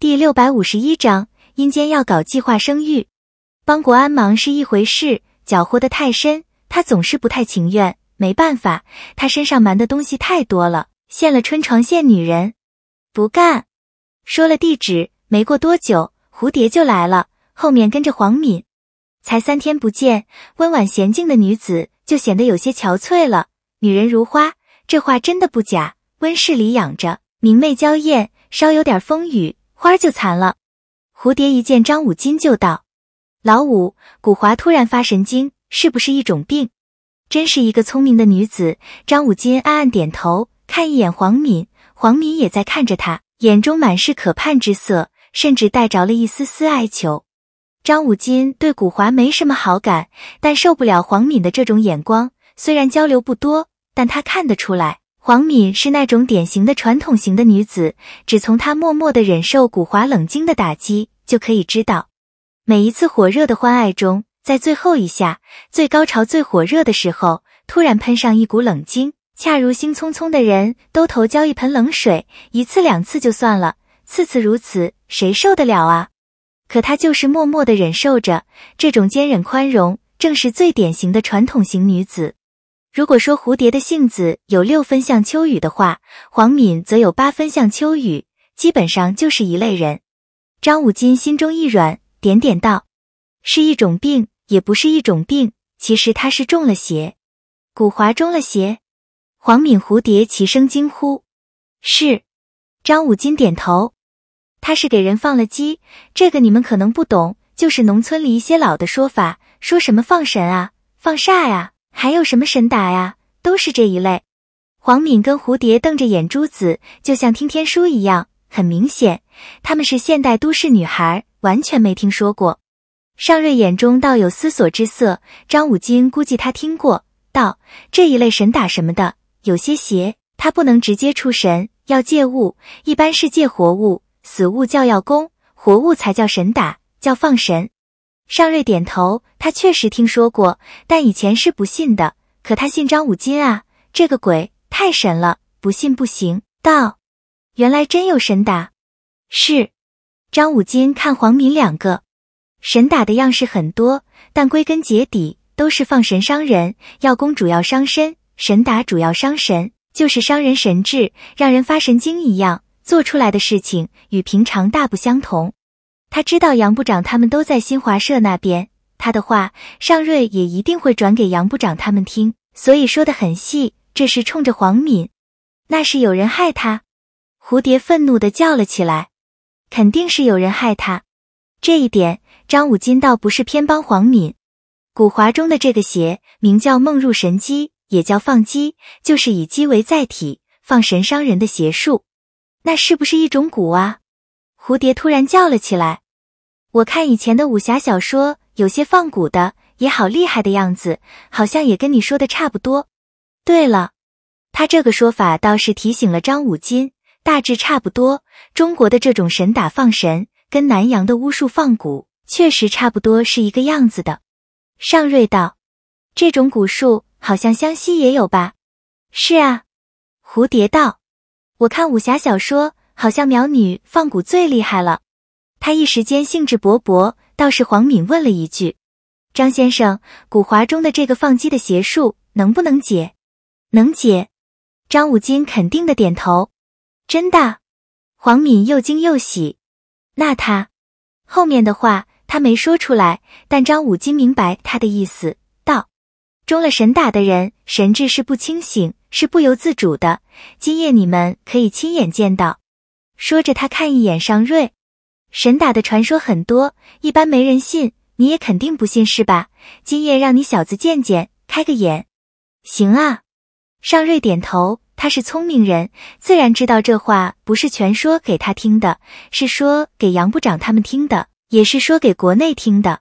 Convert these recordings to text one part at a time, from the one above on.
第六百五十一章，阴间要搞计划生育，帮国安忙是一回事，搅和的太深，他总是不太情愿。没办法，他身上瞒的东西太多了，现了春床现女人，不干。说了地址，没过多久，蝴蝶就来了，后面跟着黄敏。才三天不见，温婉娴静的女子就显得有些憔悴了。女人如花，这话真的不假。温室里养着，明媚娇艳，稍有点风雨。花就残了。蝴蝶一见张武金就道：“老五，古华突然发神经，是不是一种病？”真是一个聪明的女子。张武金暗暗点头，看一眼黄敏，黄敏也在看着他，眼中满是可盼之色，甚至带着了一丝丝哀求。张武金对古华没什么好感，但受不了黄敏的这种眼光。虽然交流不多，但他看得出来。黄敏是那种典型的传统型的女子，只从她默默的忍受古华冷清的打击就可以知道。每一次火热的欢爱中，在最后一下、最高潮、最火热的时候，突然喷上一股冷清，恰如兴匆匆的人都头浇一盆冷水。一次两次就算了，次次如此，谁受得了啊？可她就是默默的忍受着，这种坚忍宽容，正是最典型的传统型女子。如果说蝴蝶的性子有六分像秋雨的话，黄敏则有八分像秋雨，基本上就是一类人。张武金心中一软，点点道：“是一种病，也不是一种病。其实他是中了邪，古华中了邪。”黄敏、蝴蝶齐声惊呼：“是！”张武金点头：“他是给人放了鸡，这个你们可能不懂，就是农村里一些老的说法，说什么放神啊，放煞呀。”还有什么神打呀？都是这一类。黄敏跟蝴蝶瞪着眼珠子，就像听天书一样。很明显，他们是现代都市女孩，完全没听说过。尚睿眼中倒有思索之色。张武金估计他听过，道：“这一类神打什么的，有些邪，他不能直接出神，要借物，一般是借活物，死物叫药功，活物才叫神打，叫放神。”尚瑞点头，他确实听说过，但以前是不信的。可他信张五金啊，这个鬼太神了，不信不行。道，原来真有神打，是张五金看黄敏两个，神打的样式很多，但归根结底都是放神伤人，药功主要伤身，神打主要伤神，就是伤人神智，让人发神经一样，做出来的事情与平常大不相同。他知道杨部长他们都在新华社那边，他的话尚瑞也一定会转给杨部长他们听，所以说的很细。这是冲着黄敏，那是有人害他。蝴蝶愤怒地叫了起来：“肯定是有人害他！”这一点，张武金倒不是偏帮黄敏。古华中的这个邪名叫梦入神机，也叫放鸡，就是以鸡为载体放神伤人的邪术。那是不是一种蛊啊？蝴蝶突然叫了起来：“我看以前的武侠小说，有些放蛊的也好厉害的样子，好像也跟你说的差不多。对了，他这个说法倒是提醒了张武金，大致差不多。中国的这种神打放神，跟南洋的巫术放蛊，确实差不多是一个样子的。”尚瑞道：“这种蛊术好像湘西也有吧？”“是啊。”蝴蝶道：“我看武侠小说。”好像苗女放蛊最厉害了，他一时间兴致勃勃。倒是黄敏问了一句：“张先生，蛊华中的这个放鸡的邪术能不能解？”“能解。”张武金肯定的点头。“真的？”黄敏又惊又喜。那他后面的话他没说出来，但张武金明白他的意思，道：“中了神打的人，神志是不清醒，是不由自主的。今夜你们可以亲眼见到。”说着，他看一眼尚睿，神打的传说很多，一般没人信，你也肯定不信是吧？今夜让你小子见见，开个眼。行啊，尚睿点头。他是聪明人，自然知道这话不是全说给他听的，是说给杨部长他们听的，也是说给国内听的。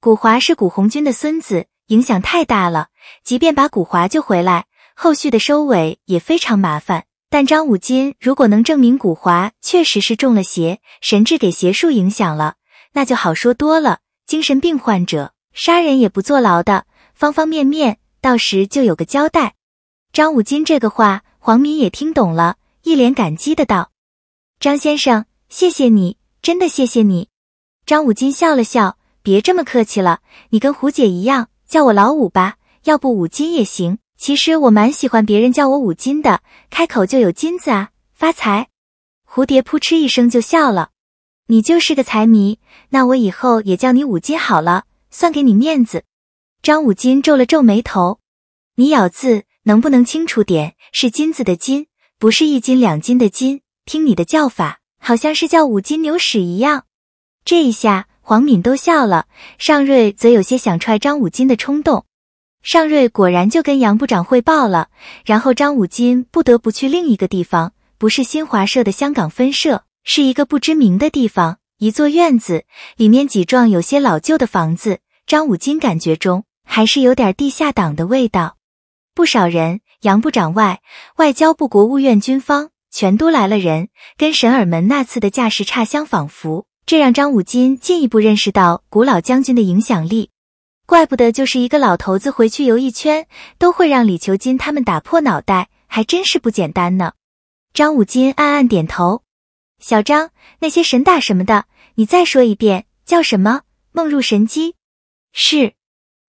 古华是古红军的孙子，影响太大了。即便把古华救回来，后续的收尾也非常麻烦。但张武金如果能证明古华确实是中了邪，神智给邪术影响了，那就好说多了。精神病患者杀人也不坐牢的，方方面面，到时就有个交代。张武金这个话，黄敏也听懂了，一脸感激的道：“张先生，谢谢你，真的谢谢你。”张武金笑了笑：“别这么客气了，你跟胡姐一样，叫我老五吧，要不武金也行。”其实我蛮喜欢别人叫我五金的，开口就有金子啊，发财！蝴蝶扑哧一声就笑了，你就是个财迷，那我以后也叫你五金好了，算给你面子。张五金皱了皱眉头，你咬字能不能清楚点？是金子的金，不是一斤两斤的金。听你的叫法，好像是叫五金牛屎一样。这一下，黄敏都笑了，尚瑞则有些想踹张五金的冲动。尚瑞果然就跟杨部长汇报了，然后张武金不得不去另一个地方，不是新华社的香港分社，是一个不知名的地方，一座院子，里面几幢有些老旧的房子。张武金感觉中还是有点地下党的味道。不少人，杨部长外，外交部、国务院、军方，全都来了人，跟沈尔门那次的架势差相仿佛，这让张武金进一步认识到古老将军的影响力。怪不得，就是一个老头子回去游一圈，都会让李求金他们打破脑袋，还真是不简单呢。张武金暗暗点头。小张，那些神打什么的，你再说一遍，叫什么？梦入神机。是。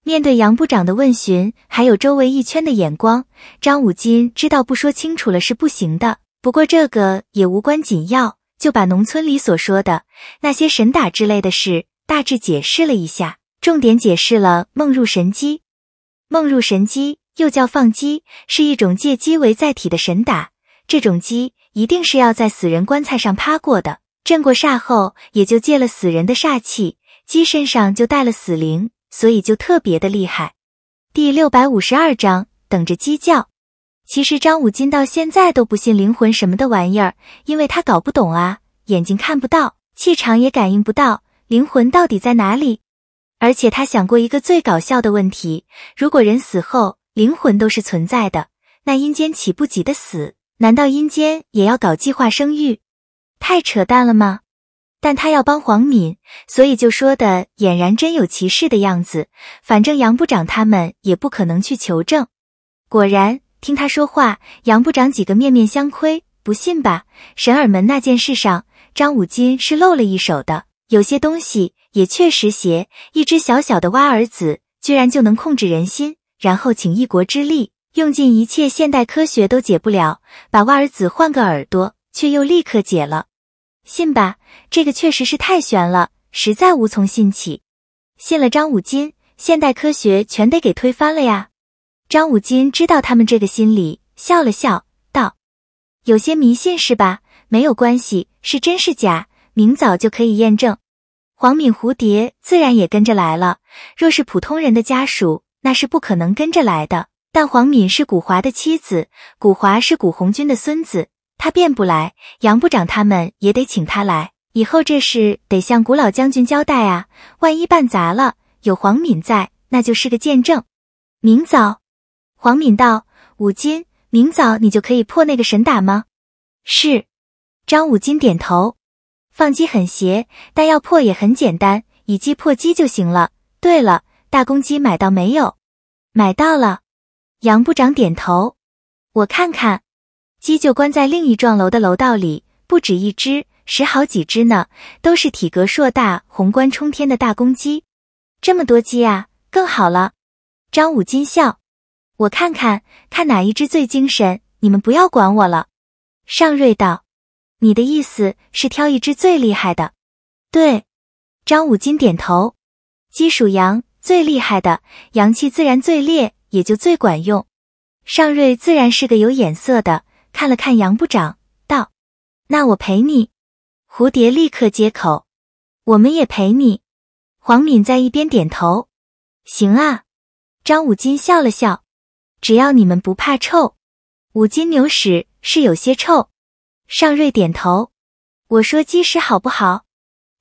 面对杨部长的问询，还有周围一圈的眼光，张武金知道不说清楚了是不行的。不过这个也无关紧要，就把农村里所说的那些神打之类的事大致解释了一下。重点解释了梦入神机，梦入神机又叫放鸡，是一种借鸡为载体的神打。这种鸡一定是要在死人棺材上趴过的，镇过煞后，也就借了死人的煞气，鸡身上就带了死灵，所以就特别的厉害。第六百五十二章，等着鸡叫。其实张武金到现在都不信灵魂什么的玩意儿，因为他搞不懂啊，眼睛看不到，气场也感应不到，灵魂到底在哪里？而且他想过一个最搞笑的问题：如果人死后灵魂都是存在的，那阴间岂不挤得死？难道阴间也要搞计划生育？太扯淡了吗？但他要帮黄敏，所以就说的俨然真有其事的样子。反正杨部长他们也不可能去求证。果然，听他说话，杨部长几个面面相窥，不信吧？神耳门那件事上，张武金是露了一手的，有些东西。也确实邪，一只小小的蛙儿子居然就能控制人心，然后请一国之力，用尽一切现代科学都解不了，把蛙儿子换个耳朵，却又立刻解了。信吧，这个确实是太悬了，实在无从信起。信了张五金，现代科学全得给推翻了呀。张五金知道他们这个心理，笑了笑，道：“有些迷信是吧？没有关系，是真是假，明早就可以验证。”黄敏蝴蝶自然也跟着来了。若是普通人的家属，那是不可能跟着来的。但黄敏是古华的妻子，古华是古红军的孙子，他便不来，杨部长他们也得请他来。以后这事得向古老将军交代啊，万一办砸了，有黄敏在，那就是个见证。明早，黄敏道：“武金，明早你就可以破那个神打吗？”是，张武金点头。放鸡很邪，但要破也很简单，以鸡破鸡就行了。对了，大公鸡买到没有？买到了。杨部长点头。我看看，鸡就关在另一幢楼的楼道里，不止一只，十好几只呢，都是体格硕大、红冠冲天的大公鸡。这么多鸡啊，更好了。张武金笑。我看看，看哪一只最精神。你们不要管我了。尚瑞道。你的意思是挑一只最厉害的，对，张五金点头。鸡属阳，最厉害的，阳气自然最烈，也就最管用。尚瑞自然是个有眼色的，看了看杨部长，道：“那我陪你。”蝴蝶立刻接口：“我们也陪你。”黄敏在一边点头：“行啊。”张五金笑了笑：“只要你们不怕臭，五金牛屎是有些臭。”尚瑞点头，我说：“鸡石好不好？”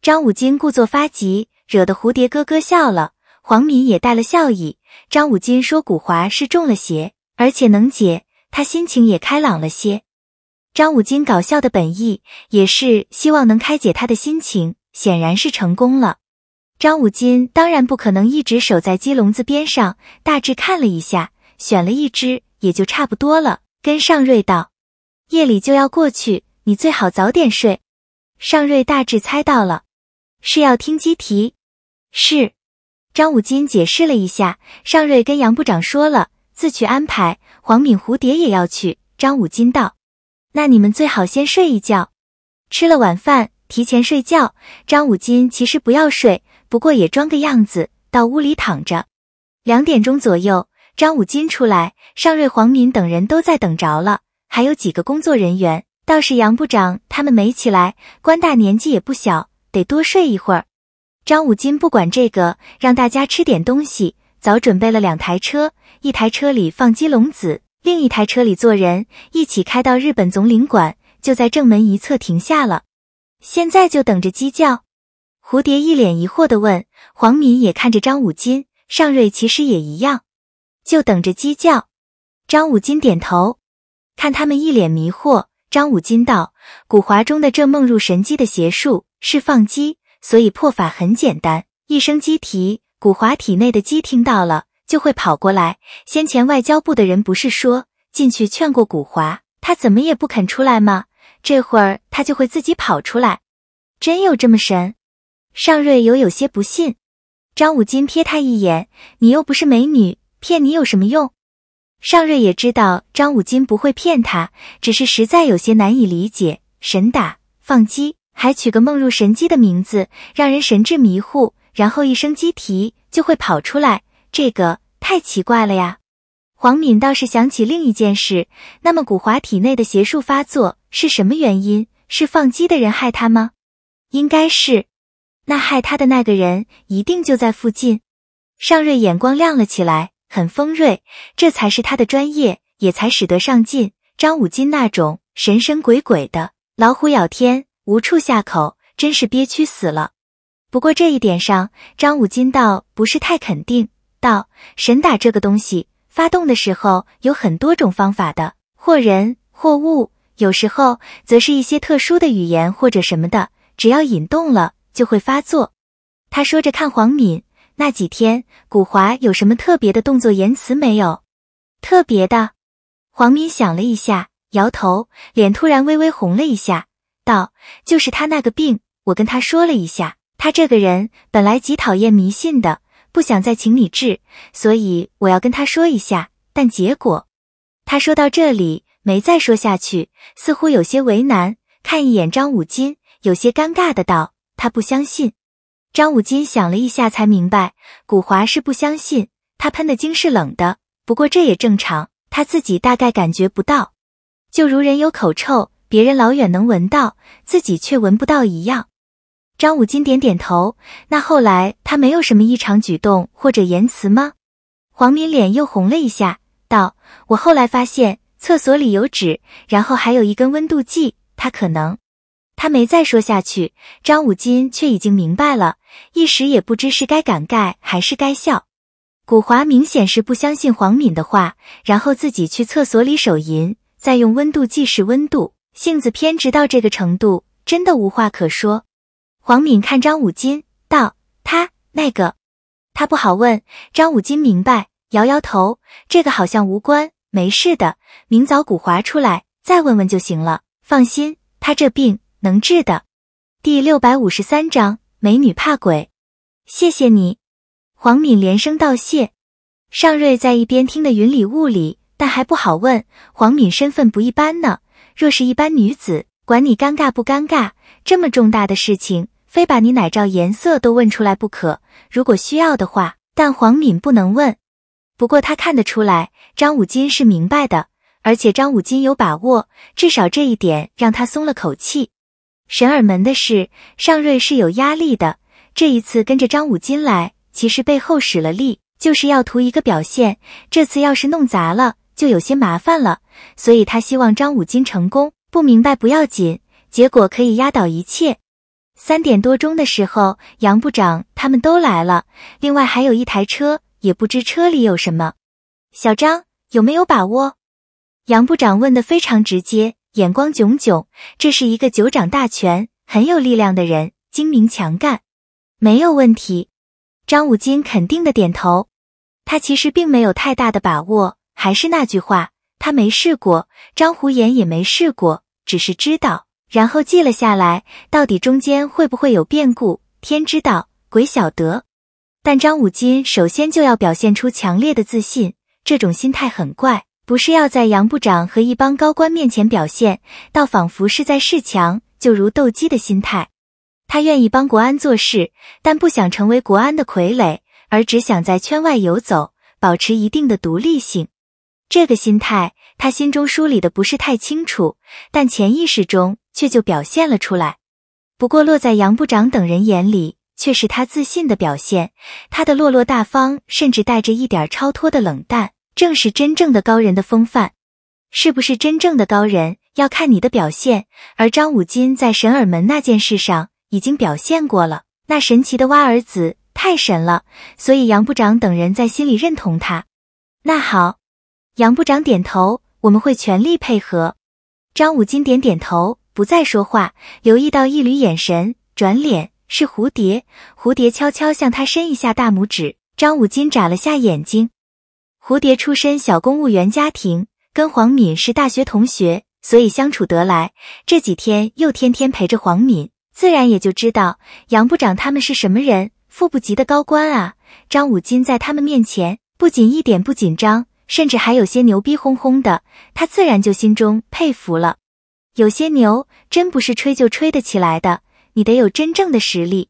张武金故作发急，惹得蝴蝶咯咯笑了。黄敏也带了笑意。张武金说：“古华是中了邪，而且能解。”他心情也开朗了些。张武金搞笑的本意也是希望能开解他的心情，显然是成功了。张武金当然不可能一直守在鸡笼子边上，大致看了一下，选了一只，也就差不多了，跟尚瑞道。夜里就要过去，你最好早点睡。尚瑞大致猜到了，是要听机题。是，张武金解释了一下。尚瑞跟杨部长说了，自去安排。黄敏、蝴蝶也要去。张武金道：“那你们最好先睡一觉，吃了晚饭提前睡觉。”张武金其实不要睡，不过也装个样子，到屋里躺着。两点钟左右，张武金出来，尚瑞、黄敏等人都在等着了。还有几个工作人员，倒是杨部长他们没起来，官大年纪也不小，得多睡一会儿。张武金不管这个，让大家吃点东西。早准备了两台车，一台车里放鸡笼子，另一台车里坐人，一起开到日本总领馆，就在正门一侧停下了。现在就等着鸡叫。蝴蝶一脸疑惑的问：“黄敏也看着张武金，尚瑞其实也一样，就等着鸡叫。”张武金点头。看他们一脸迷惑，张武金道：“古华中的这梦入神机的邪术是放鸡，所以破法很简单，一声鸡啼，古华体内的鸡听到了就会跑过来。先前外交部的人不是说进去劝过古华，他怎么也不肯出来吗？这会儿他就会自己跑出来，真有这么神？”尚瑞有有些不信，张武金瞥他一眼：“你又不是美女，骗你有什么用？”尚瑞也知道张武金不会骗他，只是实在有些难以理解。神打放鸡，还取个梦入神机的名字，让人神志迷糊，然后一声鸡啼就会跑出来，这个太奇怪了呀！黄敏倒是想起另一件事，那么古华体内的邪术发作是什么原因？是放鸡的人害他吗？应该是，那害他的那个人一定就在附近。尚瑞眼光亮了起来。很锋锐，这才是他的专业，也才使得上进。张武金那种神神鬼鬼的，老虎咬天无处下口，真是憋屈死了。不过这一点上，张武金倒不是太肯定。道神打这个东西发动的时候有很多种方法的，或人或物，有时候则是一些特殊的语言或者什么的，只要引动了就会发作。他说着看黄敏。那几天，古华有什么特别的动作、言辞没有？特别的，黄敏想了一下，摇头，脸突然微微红了一下，道：“就是他那个病，我跟他说了一下。他这个人本来极讨厌迷信的，不想再请你治，所以我要跟他说一下。但结果……”他说到这里，没再说下去，似乎有些为难，看一眼张武金，有些尴尬的道：“他不相信。”张武金想了一下，才明白古华是不相信他喷的精是冷的。不过这也正常，他自己大概感觉不到。就如人有口臭，别人老远能闻到，自己却闻不到一样。张武金点点头。那后来他没有什么异常举动或者言辞吗？黄敏脸又红了一下，道：“我后来发现厕所里有纸，然后还有一根温度计，他可能……”他没再说下去，张武金却已经明白了，一时也不知是该感慨还是该笑。古华明显是不相信黄敏的话，然后自己去厕所里手淫，再用温度计试温度。性子偏执到这个程度，真的无话可说。黄敏看张武金道：“他那个，他不好问。”张武金明白，摇摇头：“这个好像无关，没事的。明早古华出来再问问就行了。放心，他这病。”能治的，第六百五十三章美女怕鬼。谢谢你，黄敏连声道谢。尚瑞在一边听得云里雾里，但还不好问。黄敏身份不一般呢，若是一般女子，管你尴尬不尴尬？这么重大的事情，非把你奶罩颜色都问出来不可。如果需要的话，但黄敏不能问。不过他看得出来，张武金是明白的，而且张武金有把握，至少这一点让他松了口气。神耳门的事，尚瑞是有压力的。这一次跟着张武金来，其实背后使了力，就是要图一个表现。这次要是弄砸了，就有些麻烦了。所以他希望张武金成功。不明白不要紧，结果可以压倒一切。三点多钟的时候，杨部长他们都来了，另外还有一台车，也不知车里有什么。小张有没有把握？杨部长问的非常直接。眼光炯炯，这是一个九掌大权，很有力量的人，精明强干，没有问题。张武金肯定的点头，他其实并没有太大的把握，还是那句话，他没试过，张胡言也没试过，只是知道，然后记了下来。到底中间会不会有变故，天知道，鬼晓得。但张武金首先就要表现出强烈的自信，这种心态很怪。不是要在杨部长和一帮高官面前表现，倒仿佛是在恃强，就如斗鸡的心态。他愿意帮国安做事，但不想成为国安的傀儡，而只想在圈外游走，保持一定的独立性。这个心态，他心中梳理的不是太清楚，但潜意识中却就表现了出来。不过落在杨部长等人眼里，却是他自信的表现。他的落落大方，甚至带着一点超脱的冷淡。正是真正的高人的风范，是不是真正的高人要看你的表现。而张武金在神耳门那件事上已经表现过了，那神奇的蛙儿子太神了，所以杨部长等人在心里认同他。那好，杨部长点头，我们会全力配合。张武金点点头，不再说话，留意到一缕眼神，转脸是蝴蝶，蝴蝶悄悄向他伸一下大拇指。张武金眨了下眼睛。蝴蝶出身小公务员家庭，跟黄敏是大学同学，所以相处得来。这几天又天天陪着黄敏，自然也就知道杨部长他们是什么人，副部级的高官啊。张武金在他们面前不仅一点不紧张，甚至还有些牛逼哄哄的，他自然就心中佩服了。有些牛真不是吹就吹得起来的，你得有真正的实力。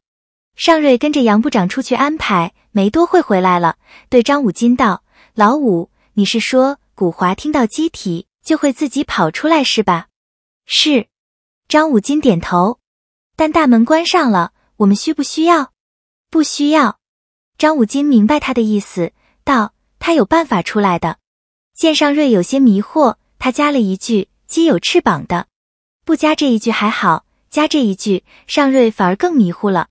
尚瑞跟着杨部长出去安排，没多会回来了，对张武金道。老五，你是说古华听到鸡啼就会自己跑出来是吧？是，张武金点头。但大门关上了，我们需不需要？不需要。张武金明白他的意思，道：“他有办法出来的。”见尚瑞有些迷惑，他加了一句：“鸡有翅膀的。”不加这一句还好，加这一句，尚瑞反而更迷糊了。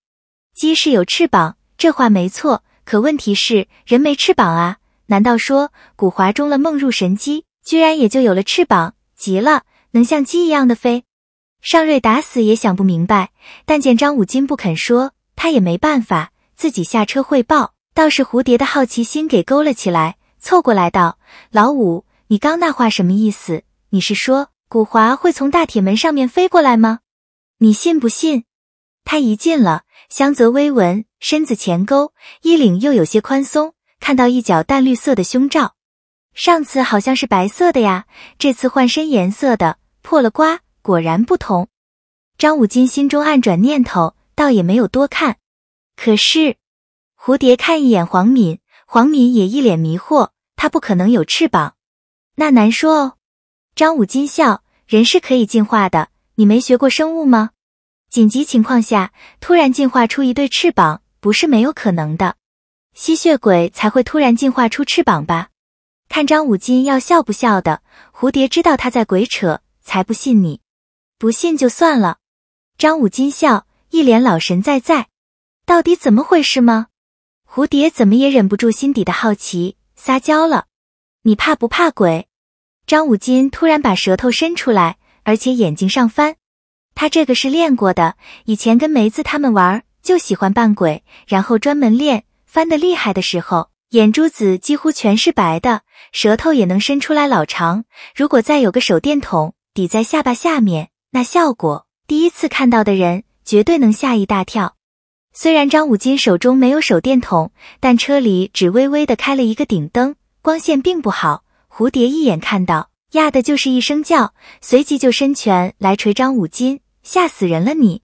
鸡是有翅膀，这话没错。可问题是，人没翅膀啊。难道说古华中了梦入神机，居然也就有了翅膀？极了，能像鸡一样的飞！尚瑞打死也想不明白，但见张武金不肯说，他也没办法，自己下车汇报。倒是蝴蝶的好奇心给勾了起来，凑过来道：“老五，你刚那话什么意思？你是说古华会从大铁门上面飞过来吗？你信不信？”他一进了，香泽微闻，身子前勾，衣领又有些宽松。看到一角淡绿色的胸罩，上次好像是白色的呀，这次换深颜色的，破了瓜，果然不同。张武金心中暗转念头，倒也没有多看。可是蝴蝶看一眼黄敏，黄敏也一脸迷惑，它不可能有翅膀，那难说哦。张武金笑，人是可以进化的，你没学过生物吗？紧急情况下，突然进化出一对翅膀，不是没有可能的。吸血鬼才会突然进化出翅膀吧？看张武金要笑不笑的，蝴蝶知道他在鬼扯，才不信你。不信就算了。张武金笑，一脸老神在在。到底怎么回事吗？蝴蝶怎么也忍不住心底的好奇，撒娇了。你怕不怕鬼？张武金突然把舌头伸出来，而且眼睛上翻。他这个是练过的，以前跟梅子他们玩，就喜欢扮鬼，然后专门练。翻得厉害的时候，眼珠子几乎全是白的，舌头也能伸出来老长。如果再有个手电筒抵在下巴下面，那效果第一次看到的人绝对能吓一大跳。虽然张武金手中没有手电筒，但车里只微微的开了一个顶灯，光线并不好。蝴蝶一眼看到，压的就是一声叫，随即就伸拳来捶张武金，吓死人了你！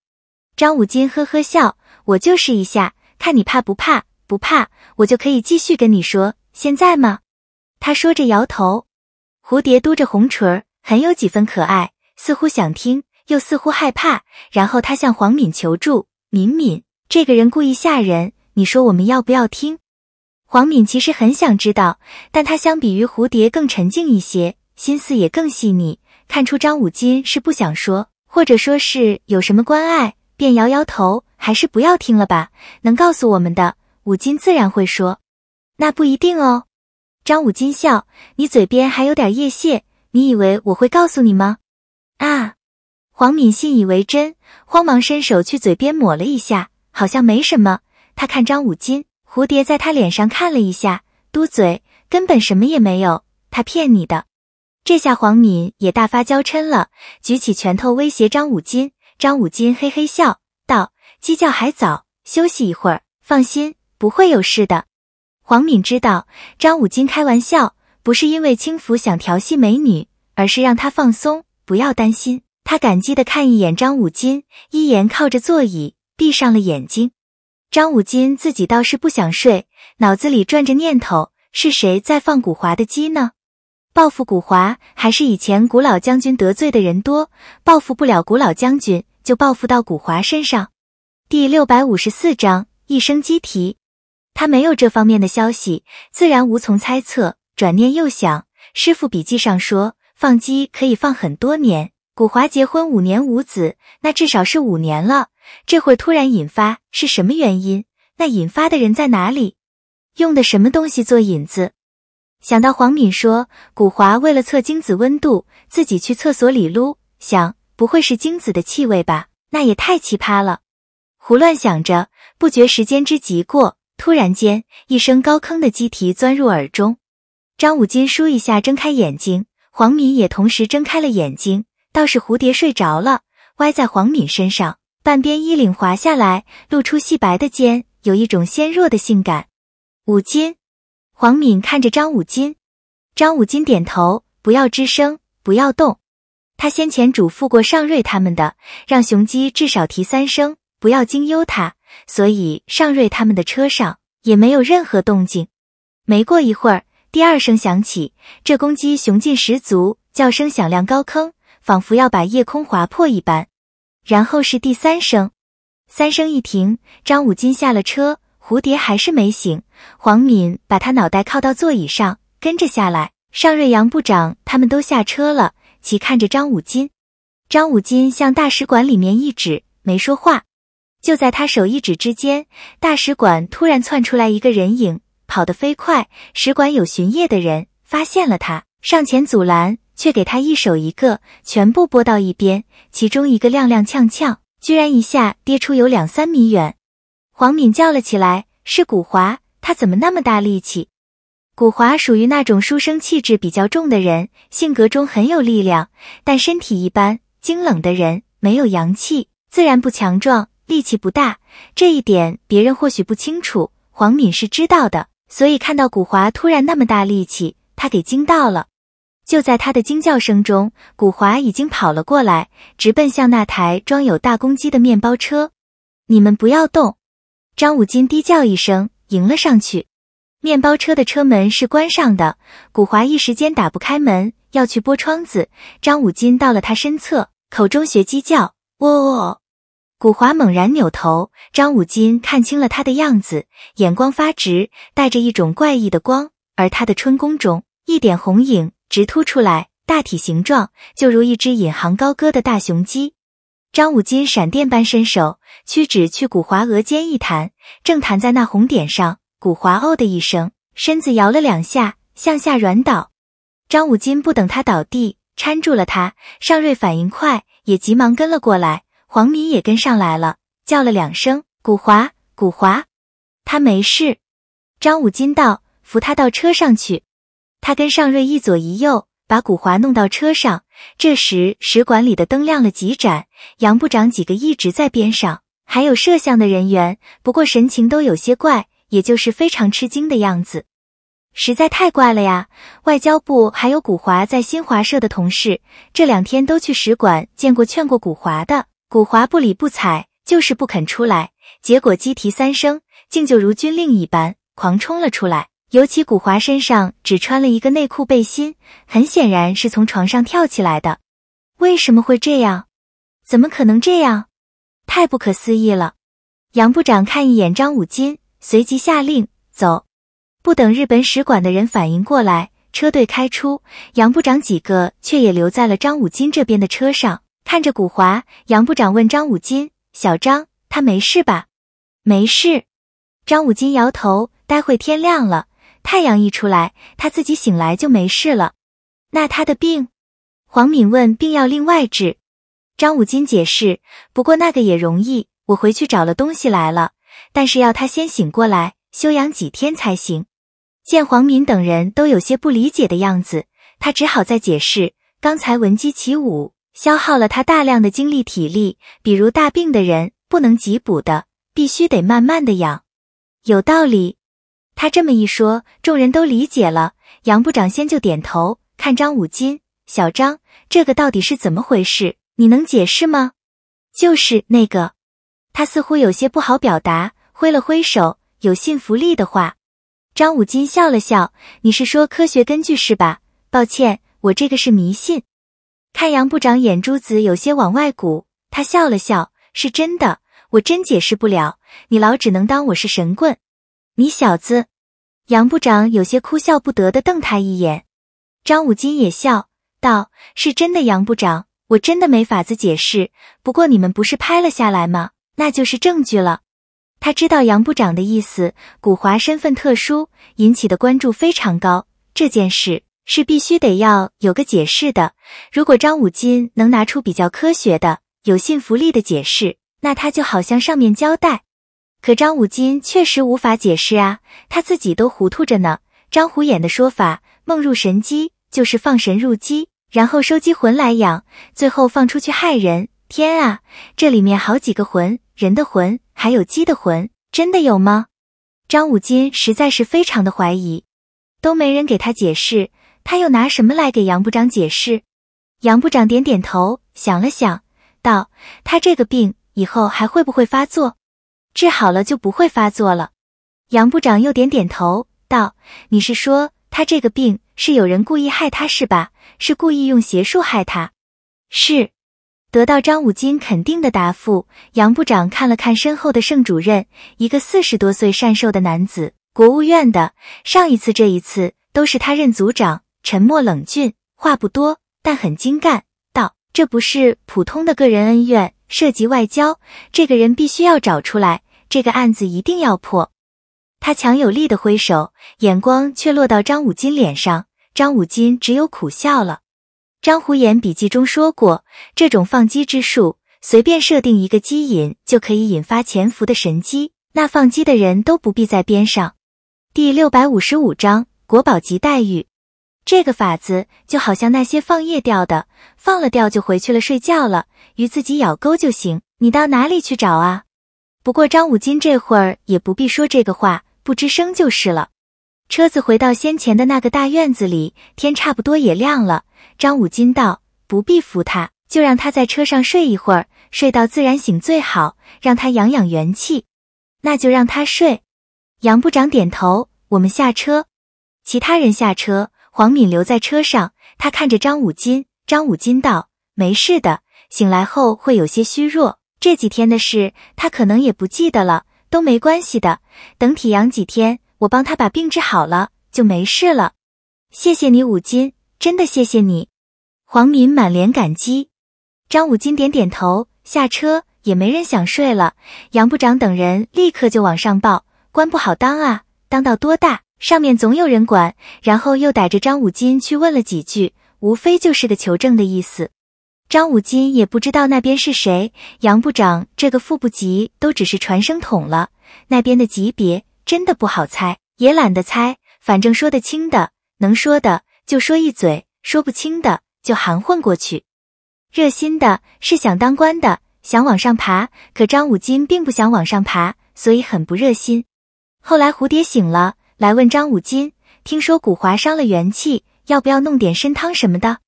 张武金呵呵笑，我就试一下，看你怕不怕。不怕，我就可以继续跟你说。现在吗？他说着摇头。蝴蝶嘟着红唇儿，很有几分可爱，似乎想听，又似乎害怕。然后他向黄敏求助：“敏敏，这个人故意吓人，你说我们要不要听？”黄敏其实很想知道，但她相比于蝴蝶更沉静一些，心思也更细腻，看出张武金是不想说，或者说是有什么关爱，便摇摇头：“还是不要听了吧，能告诉我们的。”武金自然会说，那不一定哦。张武金笑，你嘴边还有点液屑，你以为我会告诉你吗？啊！黄敏信以为真，慌忙伸手去嘴边抹了一下，好像没什么。他看张武金，蝴蝶在他脸上看了一下，嘟嘴，根本什么也没有。他骗你的。这下黄敏也大发娇嗔了，举起拳头威胁张武金。张武金嘿嘿笑道：“鸡叫还早，休息一会儿，放心。”不会有事的。黄敏知道张武金开玩笑，不是因为轻浮想调戏美女，而是让他放松，不要担心。他感激的看一眼张武金，依言靠着座椅，闭上了眼睛。张武金自己倒是不想睡，脑子里转着念头：是谁在放古华的鸡呢？报复古华，还是以前古老将军得罪的人多，报复不了古老将军，就报复到古华身上。第六百五十四章一声鸡啼。他没有这方面的消息，自然无从猜测。转念又想，师傅笔记上说放鸡可以放很多年，古华结婚五年无子，那至少是五年了。这会突然引发，是什么原因？那引发的人在哪里？用的什么东西做引子？想到黄敏说古华为了测精子温度，自己去厕所里撸，想不会是精子的气味吧？那也太奇葩了。胡乱想着，不觉时间之急过。突然间，一声高吭的鸡啼钻入耳中，张武金舒一下睁开眼睛，黄敏也同时睁开了眼睛，倒是蝴蝶睡着了，歪在黄敏身上，半边衣领滑下来，露出细白的肩，有一种纤弱的性感。武金，黄敏看着张武金，张武金点头，不要吱声，不要动，他先前嘱咐过尚瑞他们的，让雄鸡至少啼三声，不要惊忧他。所以尚瑞他们的车上也没有任何动静。没过一会儿，第二声响起，这公鸡雄劲十足，叫声响亮高亢，仿佛要把夜空划破一般。然后是第三声，三声一停，张武金下了车。蝴蝶还是没醒，黄敏把他脑袋靠到座椅上，跟着下来。尚瑞、杨部长他们都下车了，齐看着张武金。张武金向大使馆里面一指，没说话。就在他手一指之间，大使馆突然窜出来一个人影，跑得飞快。使馆有巡夜的人发现了他，上前阻拦，却给他一手一个，全部拨到一边。其中一个踉踉跄跄，居然一下跌出有两三米远。黄敏叫了起来：“是古华，他怎么那么大力气？”古华属于那种书生气质比较重的人，性格中很有力量，但身体一般。精冷的人没有阳气，自然不强壮。力气不大，这一点别人或许不清楚，黄敏是知道的。所以看到古华突然那么大力气，他给惊到了。就在他的惊叫声中，古华已经跑了过来，直奔向那台装有大公鸡的面包车。你们不要动！张武金低叫一声，迎了上去。面包车的车门是关上的，古华一时间打不开门，要去拨窗子。张武金到了他身侧，口中学鸡叫：“喔喔。”古华猛然扭头，张武金看清了他的样子，眼光发直，带着一种怪异的光。而他的春宫中，一点红影直突出来，大体形状就如一只引吭高歌的大雄鸡。张武金闪电般伸手，屈指去古华额间一弹，正弹在那红点上。古华哦的一声，身子摇了两下，向下软倒。张武金不等他倒地，搀住了他。尚瑞反应快，也急忙跟了过来。黄敏也跟上来了，叫了两声“古华，古华”，他没事。张武金道：“扶他到车上去。”他跟尚瑞一左一右，把古华弄到车上。这时，使馆里的灯亮了几盏。杨部长几个一直在边上，还有摄像的人员，不过神情都有些怪，也就是非常吃惊的样子。实在太怪了呀！外交部还有古华在新华社的同事，这两天都去使馆见过，劝过古华的。古华不理不睬，就是不肯出来。结果鸡啼三声，竟就如军令一般，狂冲了出来。尤其古华身上只穿了一个内裤背心，很显然是从床上跳起来的。为什么会这样？怎么可能这样？太不可思议了！杨部长看一眼张武金，随即下令走。不等日本使馆的人反应过来，车队开出，杨部长几个却也留在了张武金这边的车上。看着古华，杨部长问张武金：“小张，他没事吧？”“没事。”张武金摇头。“待会天亮了，太阳一出来，他自己醒来就没事了。”“那他的病？”黄敏问。“病要另外治。”张武金解释。“不过那个也容易，我回去找了东西来了，但是要他先醒过来，休养几天才行。”见黄敏等人都有些不理解的样子，他只好再解释：“刚才闻鸡起舞。”消耗了他大量的精力体力，比如大病的人不能急补的，必须得慢慢的养。有道理。他这么一说，众人都理解了。杨部长先就点头，看张五金，小张，这个到底是怎么回事？你能解释吗？就是那个，他似乎有些不好表达，挥了挥手。有信服力的话，张五金笑了笑，你是说科学根据是吧？抱歉，我这个是迷信。看杨部长眼珠子有些往外鼓，他笑了笑，是真的，我真解释不了，你老只能当我是神棍。你小子！杨部长有些哭笑不得的瞪他一眼。张武金也笑道：“是真的，杨部长，我真的没法子解释。不过你们不是拍了下来吗？那就是证据了。”他知道杨部长的意思，古华身份特殊，引起的关注非常高，这件事。是必须得要有个解释的。如果张武金能拿出比较科学的、有信服力的解释，那他就好像上面交代。可张武金确实无法解释啊，他自己都糊涂着呢。张虎眼的说法，梦入神鸡就是放神入鸡，然后收鸡魂来养，最后放出去害人。天啊，这里面好几个魂，人的魂，还有鸡的魂，真的有吗？张武金实在是非常的怀疑，都没人给他解释。他又拿什么来给杨部长解释？杨部长点点头，想了想，道：“他这个病以后还会不会发作？治好了就不会发作了。”杨部长又点点头，道：“你是说他这个病是有人故意害他是吧？是故意用邪术害他？”是，得到张武金肯定的答复，杨部长看了看身后的盛主任，一个四十多岁善瘦的男子，国务院的，上一次、这一次都是他任组长。沉默冷峻，话不多，但很精干。道：“这不是普通的个人恩怨，涉及外交，这个人必须要找出来，这个案子一定要破。”他强有力的挥手，眼光却落到张武金脸上。张武金只有苦笑了。张虎眼笔记中说过，这种放机之术，随便设定一个机引，就可以引发潜伏的神机，那放机的人都不必在边上。第六百五十五章国宝级待遇。这个法子就好像那些放夜钓的，放了钓就回去了睡觉了，鱼自己咬钩就行。你到哪里去找啊？不过张武金这会儿也不必说这个话，不吱声就是了。车子回到先前的那个大院子里，天差不多也亮了。张武金道：“不必扶他，就让他在车上睡一会儿，睡到自然醒最好，让他养养元气。”那就让他睡。杨部长点头：“我们下车，其他人下车。”黄敏留在车上，他看着张武金。张武金道：“没事的，醒来后会有些虚弱，这几天的事他可能也不记得了，都没关系的。等体阳几天，我帮他把病治好了，就没事了。谢谢你，武金，真的谢谢你。”黄敏满脸感激。张武金点点头，下车也没人想睡了。杨部长等人立刻就往上报，官不好当啊，当到多大？上面总有人管，然后又逮着张武金去问了几句，无非就是个求证的意思。张武金也不知道那边是谁，杨部长这个副部级都只是传声筒了，那边的级别真的不好猜，也懒得猜。反正说得清的能说的就说一嘴，说不清的就含混过去。热心的是想当官的，想往上爬，可张武金并不想往上爬，所以很不热心。后来蝴蝶醒了。来问张五金，听说古华伤了元气，要不要弄点参汤什么的？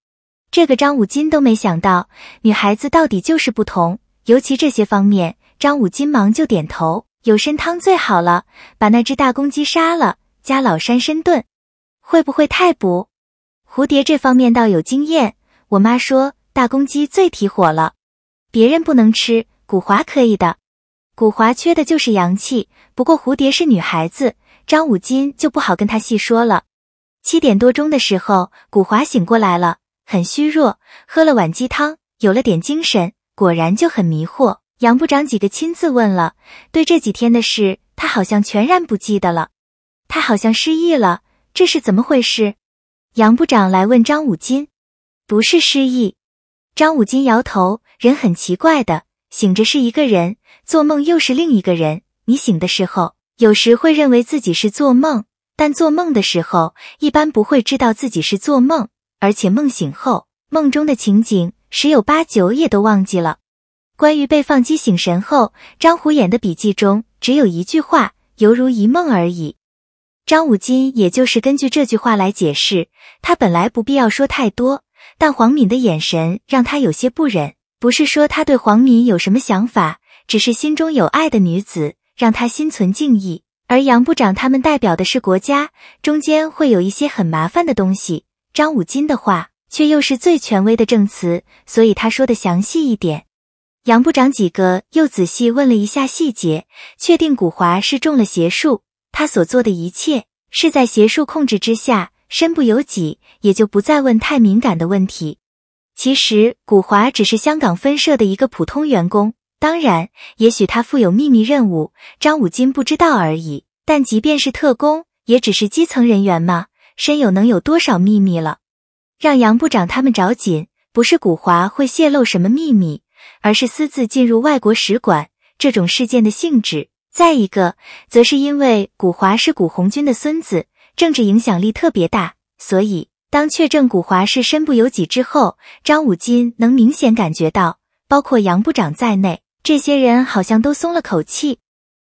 这个张五金都没想到，女孩子到底就是不同，尤其这些方面。张五金忙就点头，有参汤最好了，把那只大公鸡杀了，加老山参炖，会不会太补？蝴蝶这方面倒有经验，我妈说大公鸡最提火了，别人不能吃，古华可以的。古华缺的就是阳气，不过蝴蝶是女孩子。张武金就不好跟他细说了。七点多钟的时候，古华醒过来了，很虚弱，喝了碗鸡汤，有了点精神，果然就很迷惑。杨部长几个亲自问了，对这几天的事，他好像全然不记得了，他好像失忆了，这是怎么回事？杨部长来问张武金，不是失忆。张武金摇头，人很奇怪的，醒着是一个人，做梦又是另一个人。你醒的时候。有时会认为自己是做梦，但做梦的时候一般不会知道自己是做梦，而且梦醒后梦中的情景十有八九也都忘记了。关于被放鸡醒神后，张虎眼的笔记中只有一句话，犹如一梦而已。张武金也就是根据这句话来解释，他本来不必要说太多，但黄敏的眼神让他有些不忍。不是说他对黄敏有什么想法，只是心中有爱的女子。让他心存敬意，而杨部长他们代表的是国家，中间会有一些很麻烦的东西。张武金的话却又是最权威的证词，所以他说的详细一点。杨部长几个又仔细问了一下细节，确定古华是中了邪术，他所做的一切是在邪术控制之下，身不由己，也就不再问太敏感的问题。其实古华只是香港分社的一个普通员工。当然，也许他负有秘密任务，张武金不知道而已。但即便是特工，也只是基层人员嘛，身有能有多少秘密了？让杨部长他们着紧，不是古华会泄露什么秘密，而是私自进入外国使馆这种事件的性质。再一个，则是因为古华是古红军的孙子，政治影响力特别大。所以，当确证古华是身不由己之后，张武金能明显感觉到，包括杨部长在内。这些人好像都松了口气。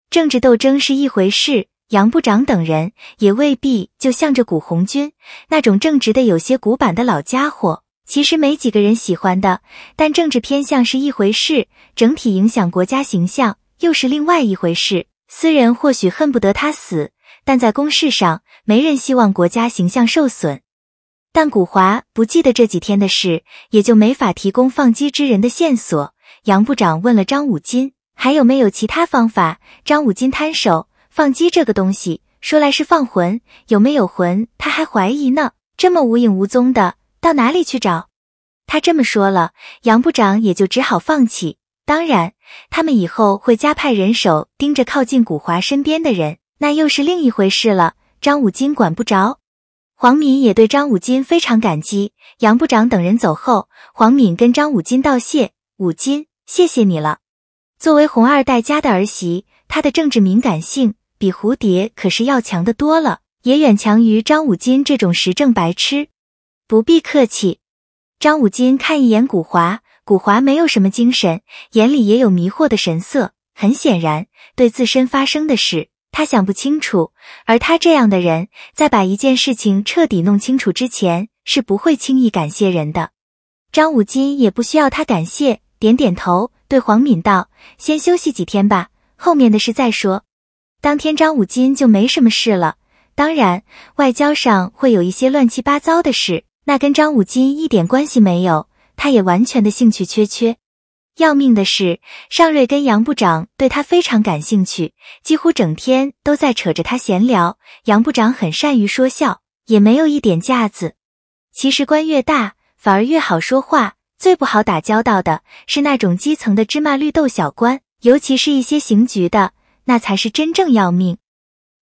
政治斗争是一回事，杨部长等人也未必就向着古红军那种正直的、有些古板的老家伙，其实没几个人喜欢的。但政治偏向是一回事，整体影响国家形象又是另外一回事。私人或许恨不得他死，但在公事上，没人希望国家形象受损。但古华不记得这几天的事，也就没法提供放鸡之人的线索。杨部长问了张武金，还有没有其他方法？张武金摊手，放鸡这个东西，说来是放魂，有没有魂，他还怀疑呢。这么无影无踪的，到哪里去找？他这么说了，杨部长也就只好放弃。当然，他们以后会加派人手盯着靠近古华身边的人，那又是另一回事了。张武金管不着。黄敏也对张武金非常感激。杨部长等人走后，黄敏跟张武金道谢，武金。谢谢你了，作为红二代家的儿媳，她的政治敏感性比蝴蝶可是要强得多了，也远强于张武金这种时政白痴。不必客气。张武金看一眼古华，古华没有什么精神，眼里也有迷惑的神色。很显然，对自身发生的事，他想不清楚。而他这样的人，在把一件事情彻底弄清楚之前，是不会轻易感谢人的。张武金也不需要他感谢。点点头，对黄敏道：“先休息几天吧，后面的事再说。”当天张武金就没什么事了。当然，外交上会有一些乱七八糟的事，那跟张武金一点关系没有，他也完全的兴趣缺缺。要命的是，尚瑞跟杨部长对他非常感兴趣，几乎整天都在扯着他闲聊。杨部长很善于说笑，也没有一点架子。其实官越大，反而越好说话。最不好打交道的是那种基层的芝麻绿豆小官，尤其是一些刑局的，那才是真正要命。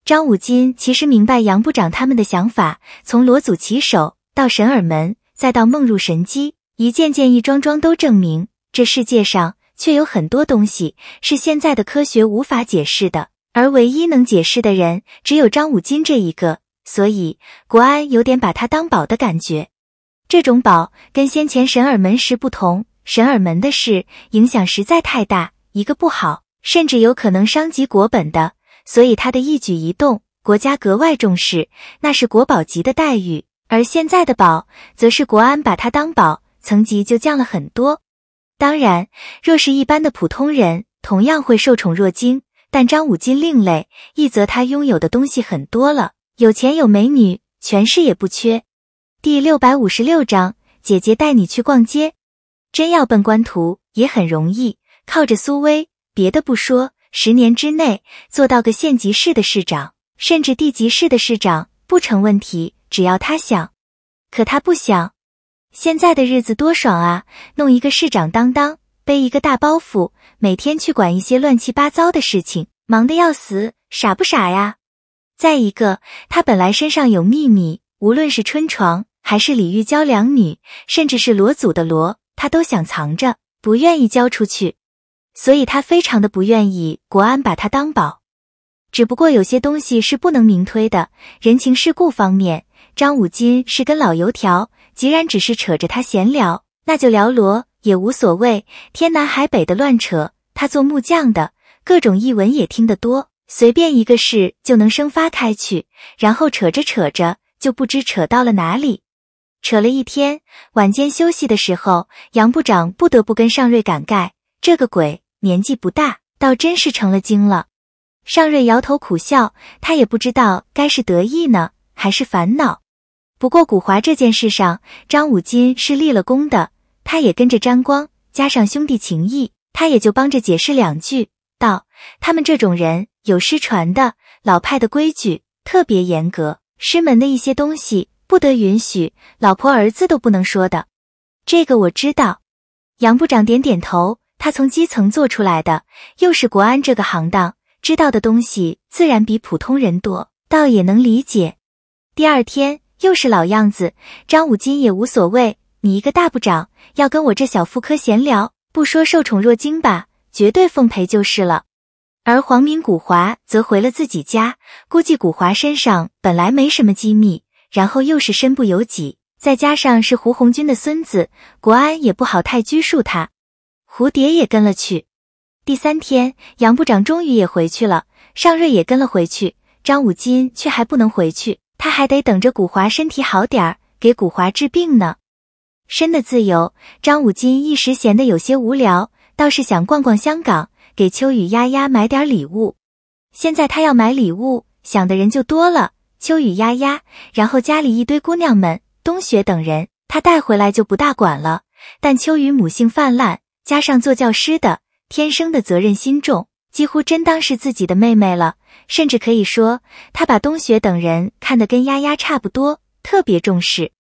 张武金其实明白杨部长他们的想法，从罗祖棋手到神耳门，再到梦入神机，一件件一桩桩都证明，这世界上却有很多东西是现在的科学无法解释的，而唯一能解释的人只有张武金这一个，所以国安有点把他当宝的感觉。这种宝跟先前神耳门时不同，神耳门的事影响实在太大，一个不好，甚至有可能伤及国本的，所以他的一举一动，国家格外重视，那是国宝级的待遇。而现在的宝，则是国安把他当宝，层级就降了很多。当然，若是一般的普通人，同样会受宠若惊，但张武金另类，一则他拥有的东西很多了，有钱有美女，权势也不缺。第六百五十六章，姐姐带你去逛街。真要奔官途，也很容易。靠着苏威，别的不说，十年之内做到个县级市的市长，甚至地级市的市长，不成问题。只要他想，可他不想。现在的日子多爽啊！弄一个市长当当，背一个大包袱，每天去管一些乱七八糟的事情，忙得要死，傻不傻呀？再一个，他本来身上有秘密，无论是春床。还是李玉娇两女，甚至是罗祖的罗，她都想藏着，不愿意交出去，所以她非常的不愿意国安把她当宝。只不过有些东西是不能明推的，人情世故方面，张五金是根老油条，既然只是扯着他闲聊，那就聊罗也无所谓，天南海北的乱扯。他做木匠的，各种译文也听得多，随便一个事就能生发开去，然后扯着扯着就不知扯到了哪里。扯了一天，晚间休息的时候，杨部长不得不跟尚瑞感慨：“这个鬼年纪不大，倒真是成了精了。”尚瑞摇头苦笑，他也不知道该是得意呢，还是烦恼。不过古华这件事上，张武金是立了功的，他也跟着沾光，加上兄弟情谊，他也就帮着解释两句，道：“他们这种人有失传的，老派的规矩特别严格，师门的一些东西。”不得允许，老婆儿子都不能说的。这个我知道。杨部长点点头，他从基层做出来的，又是国安这个行当，知道的东西自然比普通人多，倒也能理解。第二天又是老样子，张武金也无所谓。你一个大部长要跟我这小副科闲聊，不说受宠若惊吧，绝对奉陪就是了。而黄明古华则回了自己家，估计古华身上本来没什么机密。然后又是身不由己，再加上是胡红军的孙子，国安也不好太拘束他。蝴蝶也跟了去。第三天，杨部长终于也回去了，尚瑞也跟了回去，张武金却还不能回去，他还得等着古华身体好点儿，给古华治病呢。身的自由，张武金一时闲得有些无聊，倒是想逛逛香港，给秋雨丫丫买点礼物。现在他要买礼物，想的人就多了。秋雨丫丫，然后家里一堆姑娘们，冬雪等人，他带回来就不大管了。但秋雨母性泛滥，加上做教师的天生的责任心重，几乎真当是自己的妹妹了，甚至可以说，他把冬雪等人看得跟丫丫差不多，特别重视。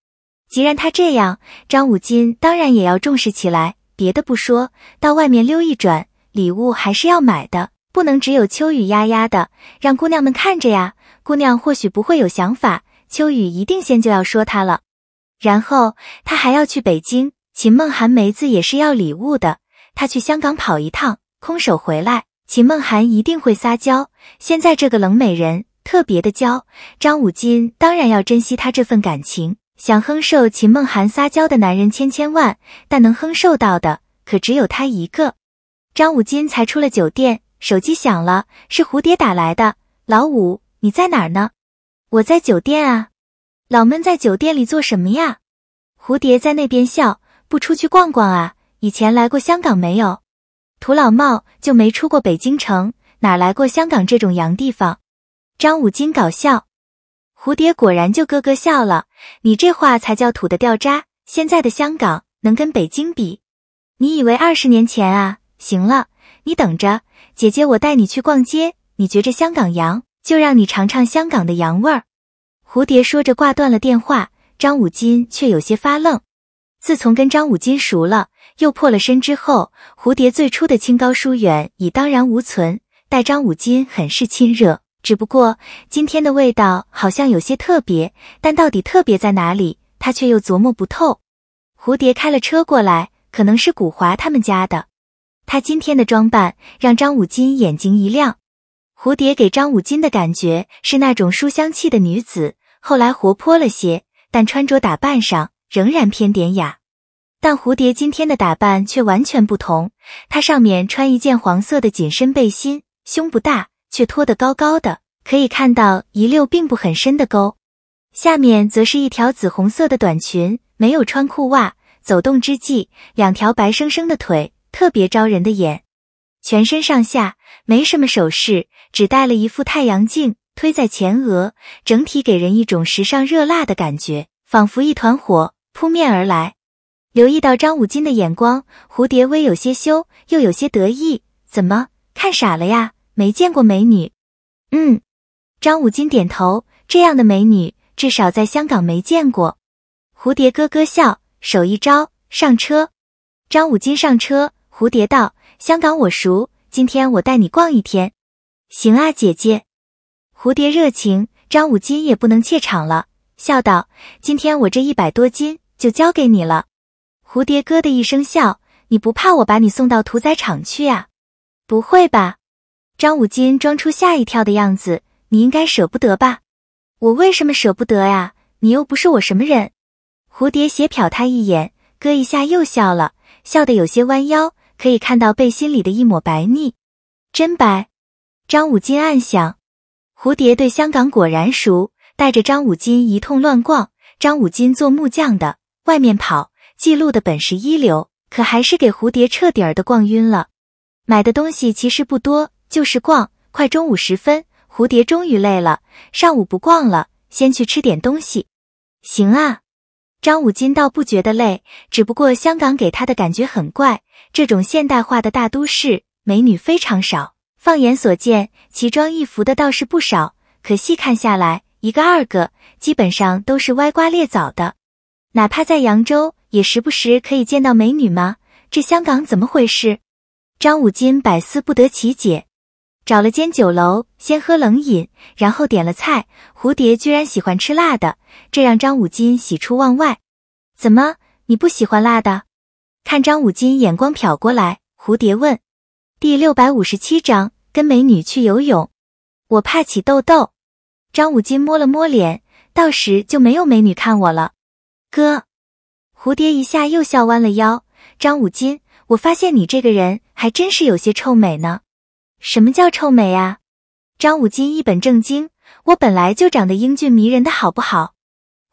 既然他这样，张武金当然也要重视起来。别的不说，到外面溜一转，礼物还是要买的，不能只有秋雨丫丫的，让姑娘们看着呀。姑娘或许不会有想法，秋雨一定先就要说她了，然后她还要去北京。秦梦涵梅子也是要礼物的，她去香港跑一趟，空手回来，秦梦涵一定会撒娇。现在这个冷美人特别的娇，张武金当然要珍惜她这份感情。想哼受秦梦涵撒娇的男人千千万，但能哼受到的可只有他一个。张武金才出了酒店，手机响了，是蝴蝶打来的，老五。你在哪儿呢？我在酒店啊。老闷在酒店里做什么呀？蝴蝶在那边笑，不出去逛逛啊？以前来过香港没有？土老帽就没出过北京城，哪来过香港这种洋地方？张五金搞笑，蝴蝶果然就咯咯笑了。你这话才叫土的掉渣。现在的香港能跟北京比？你以为二十年前啊？行了，你等着，姐姐我带你去逛街。你觉着香港洋？就让你尝尝香港的洋味儿。”蝴蝶说着挂断了电话，张武金却有些发愣。自从跟张武金熟了又破了身之后，蝴蝶最初的清高疏远已荡然无存，待张武金很是亲热。只不过今天的味道好像有些特别，但到底特别在哪里，他却又琢磨不透。蝴蝶开了车过来，可能是古华他们家的。他今天的装扮让张武金眼睛一亮。蝴蝶给张武金的感觉是那种书香气的女子，后来活泼了些，但穿着打扮上仍然偏典雅。但蝴蝶今天的打扮却完全不同，她上面穿一件黄色的紧身背心，胸不大却托得高高的，可以看到一溜并不很深的沟。下面则是一条紫红色的短裙，没有穿裤袜，走动之际两条白生生的腿特别招人的眼，全身上下没什么首饰。只戴了一副太阳镜，推在前额，整体给人一种时尚热辣的感觉，仿佛一团火扑面而来。留意到张武金的眼光，蝴蝶微有些羞，又有些得意：“怎么看傻了呀？没见过美女？”嗯，张武金点头：“这样的美女，至少在香港没见过。”蝴蝶咯咯笑，手一招，上车。张武金上车，蝴蝶道：“香港我熟，今天我带你逛一天。”行啊，姐姐，蝴蝶热情，张五金也不能怯场了，笑道：“今天我这一百多斤就交给你了。”蝴蝶咯的一声笑：“你不怕我把你送到屠宰场去啊？”“不会吧？”张五金装出吓一跳的样子：“你应该舍不得吧？”“我为什么舍不得呀？你又不是我什么人。”蝴蝶斜瞟他一眼，咯一下又笑了笑的有些弯腰，可以看到背心里的一抹白腻，真白。张五金暗想，蝴蝶对香港果然熟，带着张五金一通乱逛。张五金做木匠的，外面跑，记录的本事一流，可还是给蝴蝶彻底儿的逛晕了。买的东西其实不多，就是逛。快中午时分，蝴蝶终于累了，上午不逛了，先去吃点东西。行啊，张五金倒不觉得累，只不过香港给他的感觉很怪，这种现代化的大都市，美女非常少。放眼所见，奇装异服的倒是不少，可细看下来，一个二个，基本上都是歪瓜裂枣的。哪怕在扬州，也时不时可以见到美女吗？这香港怎么回事？张武金百思不得其解。找了间酒楼，先喝冷饮，然后点了菜。蝴蝶居然喜欢吃辣的，这让张武金喜出望外。怎么，你不喜欢辣的？看张武金眼光瞟过来，蝴蝶问。第六百五十七章。跟美女去游泳，我怕起痘痘。张武金摸了摸脸，到时就没有美女看我了。哥，蝴蝶一下又笑弯了腰。张武金，我发现你这个人还真是有些臭美呢。什么叫臭美啊？张武金一本正经，我本来就长得英俊迷人的好不好？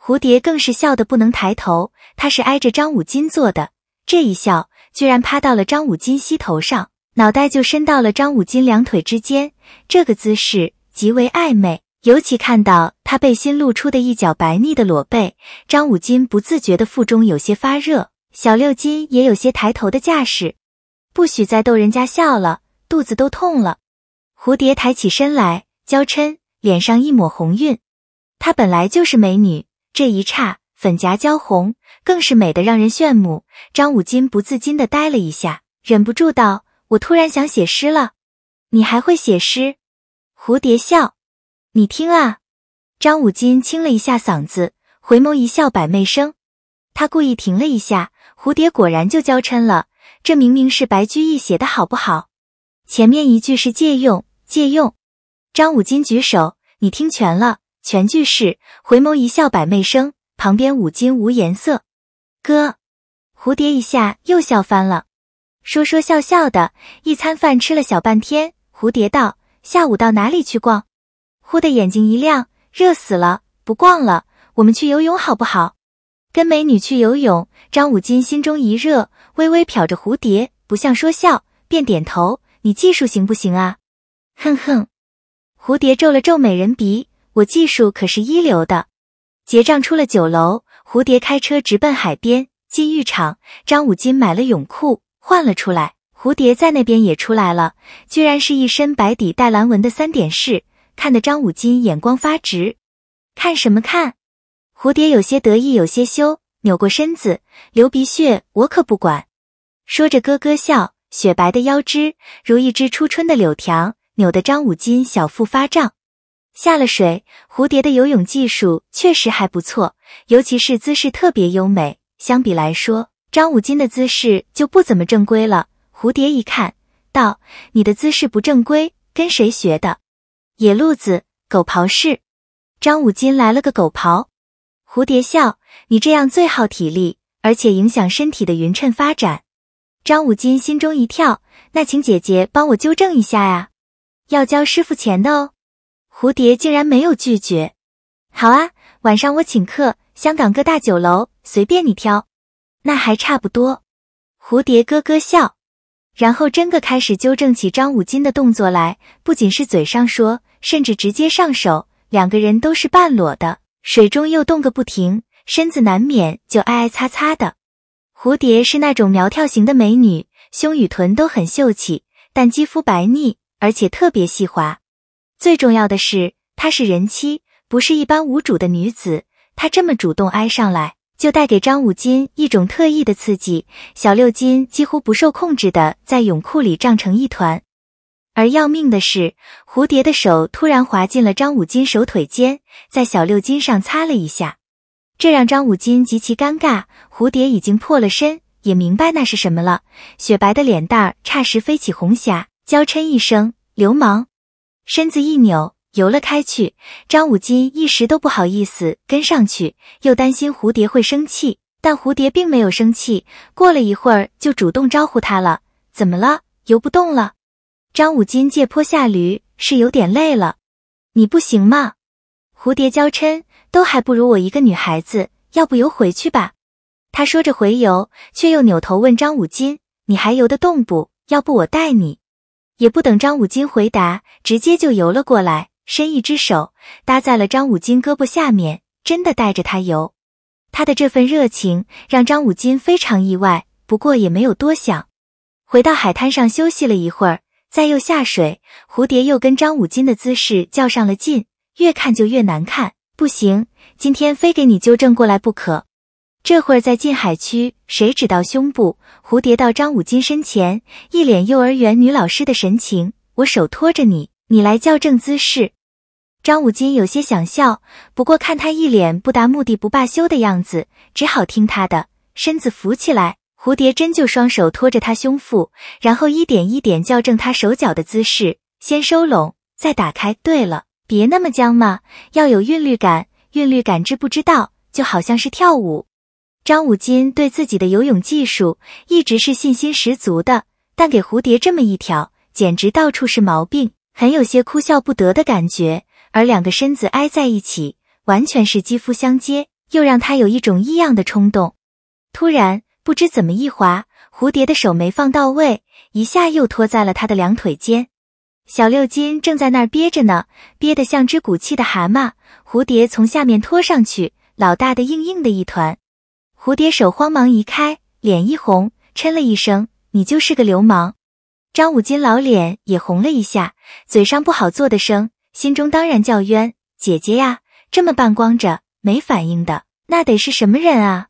蝴蝶更是笑得不能抬头，他是挨着张武金坐的，这一笑居然趴到了张武金膝头上。脑袋就伸到了张五金两腿之间，这个姿势极为暧昧，尤其看到他背心露出的一角白腻的裸背，张五金不自觉的腹中有些发热。小六金也有些抬头的架势，不许再逗人家笑了，肚子都痛了。蝴蝶抬起身来，娇嗔，脸上一抹红晕，她本来就是美女，这一刹粉颊娇红，更是美得让人炫目。张五金不自禁的呆了一下，忍不住道。我突然想写诗了，你还会写诗？蝴蝶笑，你听啊！张五金清了一下嗓子，回眸一笑百媚生。他故意停了一下，蝴蝶果然就娇嗔了。这明明是白居易写的好不好？前面一句是借用，借用。张五金举手，你听全了，全句是回眸一笑百媚生。旁边五金无颜色，哥，蝴蝶一下又笑翻了。说说笑笑的一餐饭吃了小半天，蝴蝶道：“下午到哪里去逛？”忽的眼睛一亮，热死了，不逛了，我们去游泳好不好？跟美女去游泳，张武金心中一热，微微瞟着蝴蝶，不像说笑，便点头：“你技术行不行啊？”哼哼，蝴蝶皱了皱美人鼻：“我技术可是一流的。”结账出了酒楼，蝴蝶开车直奔海边，进浴场，张武金买了泳裤。换了出来，蝴蝶在那边也出来了，居然是一身白底带蓝纹的三点式，看得张武金眼光发直。看什么看？蝴蝶有些得意，有些羞，扭过身子，流鼻血，我可不管。说着咯咯笑，雪白的腰肢如一只初春的柳条，扭得张武金小腹发胀。下了水，蝴蝶的游泳技术确实还不错，尤其是姿势特别优美。相比来说，张武金的姿势就不怎么正规了。蝴蝶一看道：“你的姿势不正规，跟谁学的？野路子，狗刨式。张武金来了个狗刨。蝴蝶笑，你这样最耗体力，而且影响身体的匀称发展。张武金心中一跳，那请姐姐帮我纠正一下呀，要交师傅钱的哦。蝴蝶竟然没有拒绝。好啊，晚上我请客，香港各大酒楼随便你挑。那还差不多，蝴蝶咯咯笑，然后真个开始纠正起张五金的动作来，不仅是嘴上说，甚至直接上手。两个人都是半裸的，水中又动个不停，身子难免就挨挨擦擦的。蝴蝶是那种苗条型的美女，胸与臀都很秀气，但肌肤白腻，而且特别细滑。最重要的是，她是人妻，不是一般无主的女子，她这么主动挨上来。就带给张五金一种特异的刺激，小六金几乎不受控制的在泳裤里胀成一团。而要命的是，蝴蝶的手突然滑进了张五金手腿间，在小六金上擦了一下，这让张五金极其尴尬。蝴蝶已经破了身，也明白那是什么了，雪白的脸蛋儿霎时飞起红霞，娇嗔一声：“流氓！”身子一扭。游了开去，张武金一时都不好意思跟上去，又担心蝴蝶会生气。但蝴蝶并没有生气，过了一会儿就主动招呼他了：“怎么了？游不动了？”张武金借坡下驴，是有点累了。“你不行吗？”蝴蝶娇嗔，“都还不如我一个女孩子，要不游回去吧。”他说着回游，却又扭头问张武金：“你还游得动不？要不我带你？”也不等张武金回答，直接就游了过来。伸一只手搭在了张武金胳膊下面，真的带着他游。他的这份热情让张武金非常意外，不过也没有多想。回到海滩上休息了一会儿，再又下水。蝴蝶又跟张武金的姿势较上了劲，越看就越难看。不行，今天非给你纠正过来不可。这会儿在近海区，谁知道胸部？蝴蝶到张武金身前，一脸幼儿园女老师的神情。我手托着你，你来校正姿势。张武金有些想笑，不过看他一脸不达目的不罢休的样子，只好听他的，身子扶起来。蝴蝶真就双手托着他胸腹，然后一点一点校正他手脚的姿势，先收拢，再打开。对了，别那么僵嘛，要有韵律感。韵律感知不知道？就好像是跳舞。张武金对自己的游泳技术一直是信心十足的，但给蝴蝶这么一挑，简直到处是毛病，很有些哭笑不得的感觉。而两个身子挨在一起，完全是肌肤相接，又让他有一种异样的冲动。突然，不知怎么一滑，蝴蝶的手没放到位，一下又托在了他的两腿间。小六金正在那儿憋着呢，憋得像只鼓气的蛤蟆。蝴蝶从下面拖上去，老大的硬硬的一团。蝴蝶手慌忙移开，脸一红，嗔了一声：“你就是个流氓。”张五金老脸也红了一下，嘴上不好做的声。心中当然叫冤，姐姐呀，这么半光着没反应的，那得是什么人啊？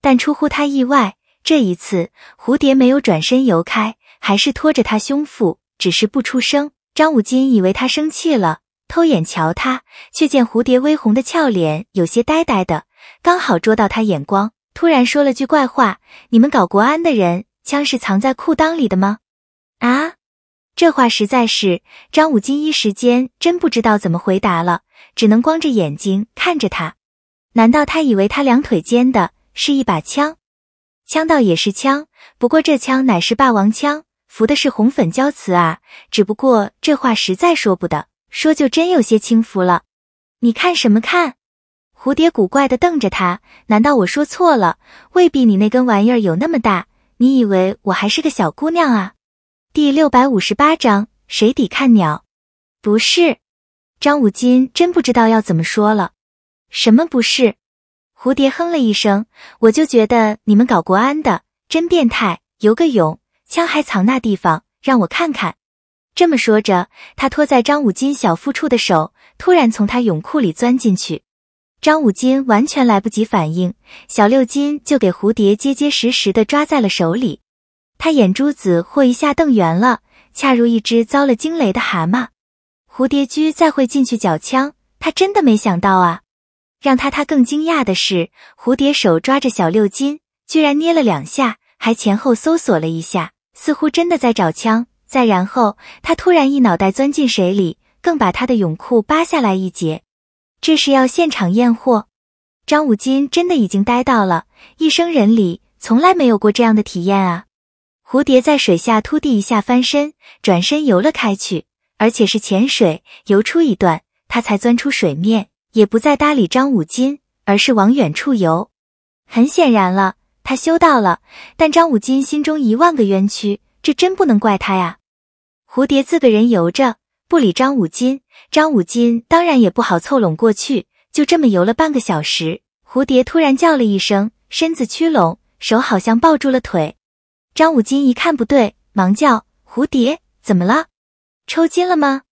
但出乎他意外，这一次蝴蝶没有转身游开，还是拖着他胸腹，只是不出声。张武金以为他生气了，偷眼瞧他，却见蝴蝶微红的俏脸有些呆呆的，刚好捉到他眼光，突然说了句怪话：“你们搞国安的人，枪是藏在裤裆里的吗？”啊！这话实在是，张武金一时间真不知道怎么回答了，只能光着眼睛看着他。难道他以为他两腿间的是一把枪？枪倒也是枪，不过这枪乃是霸王枪，扶的是红粉娇瓷啊。只不过这话实在说不得，说就真有些轻浮了。你看什么看？蝴蝶古怪的瞪着他。难道我说错了？未必你那根玩意儿有那么大？你以为我还是个小姑娘啊？第六百五十八章，水底看鸟，不是张五金，真不知道要怎么说了。什么不是？蝴蝶哼了一声，我就觉得你们搞国安的真变态，游个泳，枪还藏那地方，让我看看。这么说着，他托在张五金小腹处的手，突然从他泳裤里钻进去。张五金完全来不及反应，小六金就给蝴蝶结结实实的抓在了手里。他眼珠子或一下瞪圆了，恰如一只遭了惊雷的蛤蟆。蝴蝶居再会进去缴枪，他真的没想到啊！让他他更惊讶的是，蝴蝶手抓着小六金，居然捏了两下，还前后搜索了一下，似乎真的在找枪。再然后，他突然一脑袋钻进水里，更把他的泳裤扒下来一截，这是要现场验货？张五金真的已经呆到了一生人里，从来没有过这样的体验啊！蝴蝶在水下突地一下翻身，转身游了开去，而且是潜水游出一段，它才钻出水面，也不再搭理张武金，而是往远处游。很显然了，它修道了。但张武金心中一万个冤屈，这真不能怪他呀。蝴蝶自个人游着，不理张武金。张武金当然也不好凑拢过去，就这么游了半个小时。蝴蝶突然叫了一声，身子曲拢，手好像抱住了腿。张五金一看不对，忙叫蝴蝶怎么了？抽筋了吗？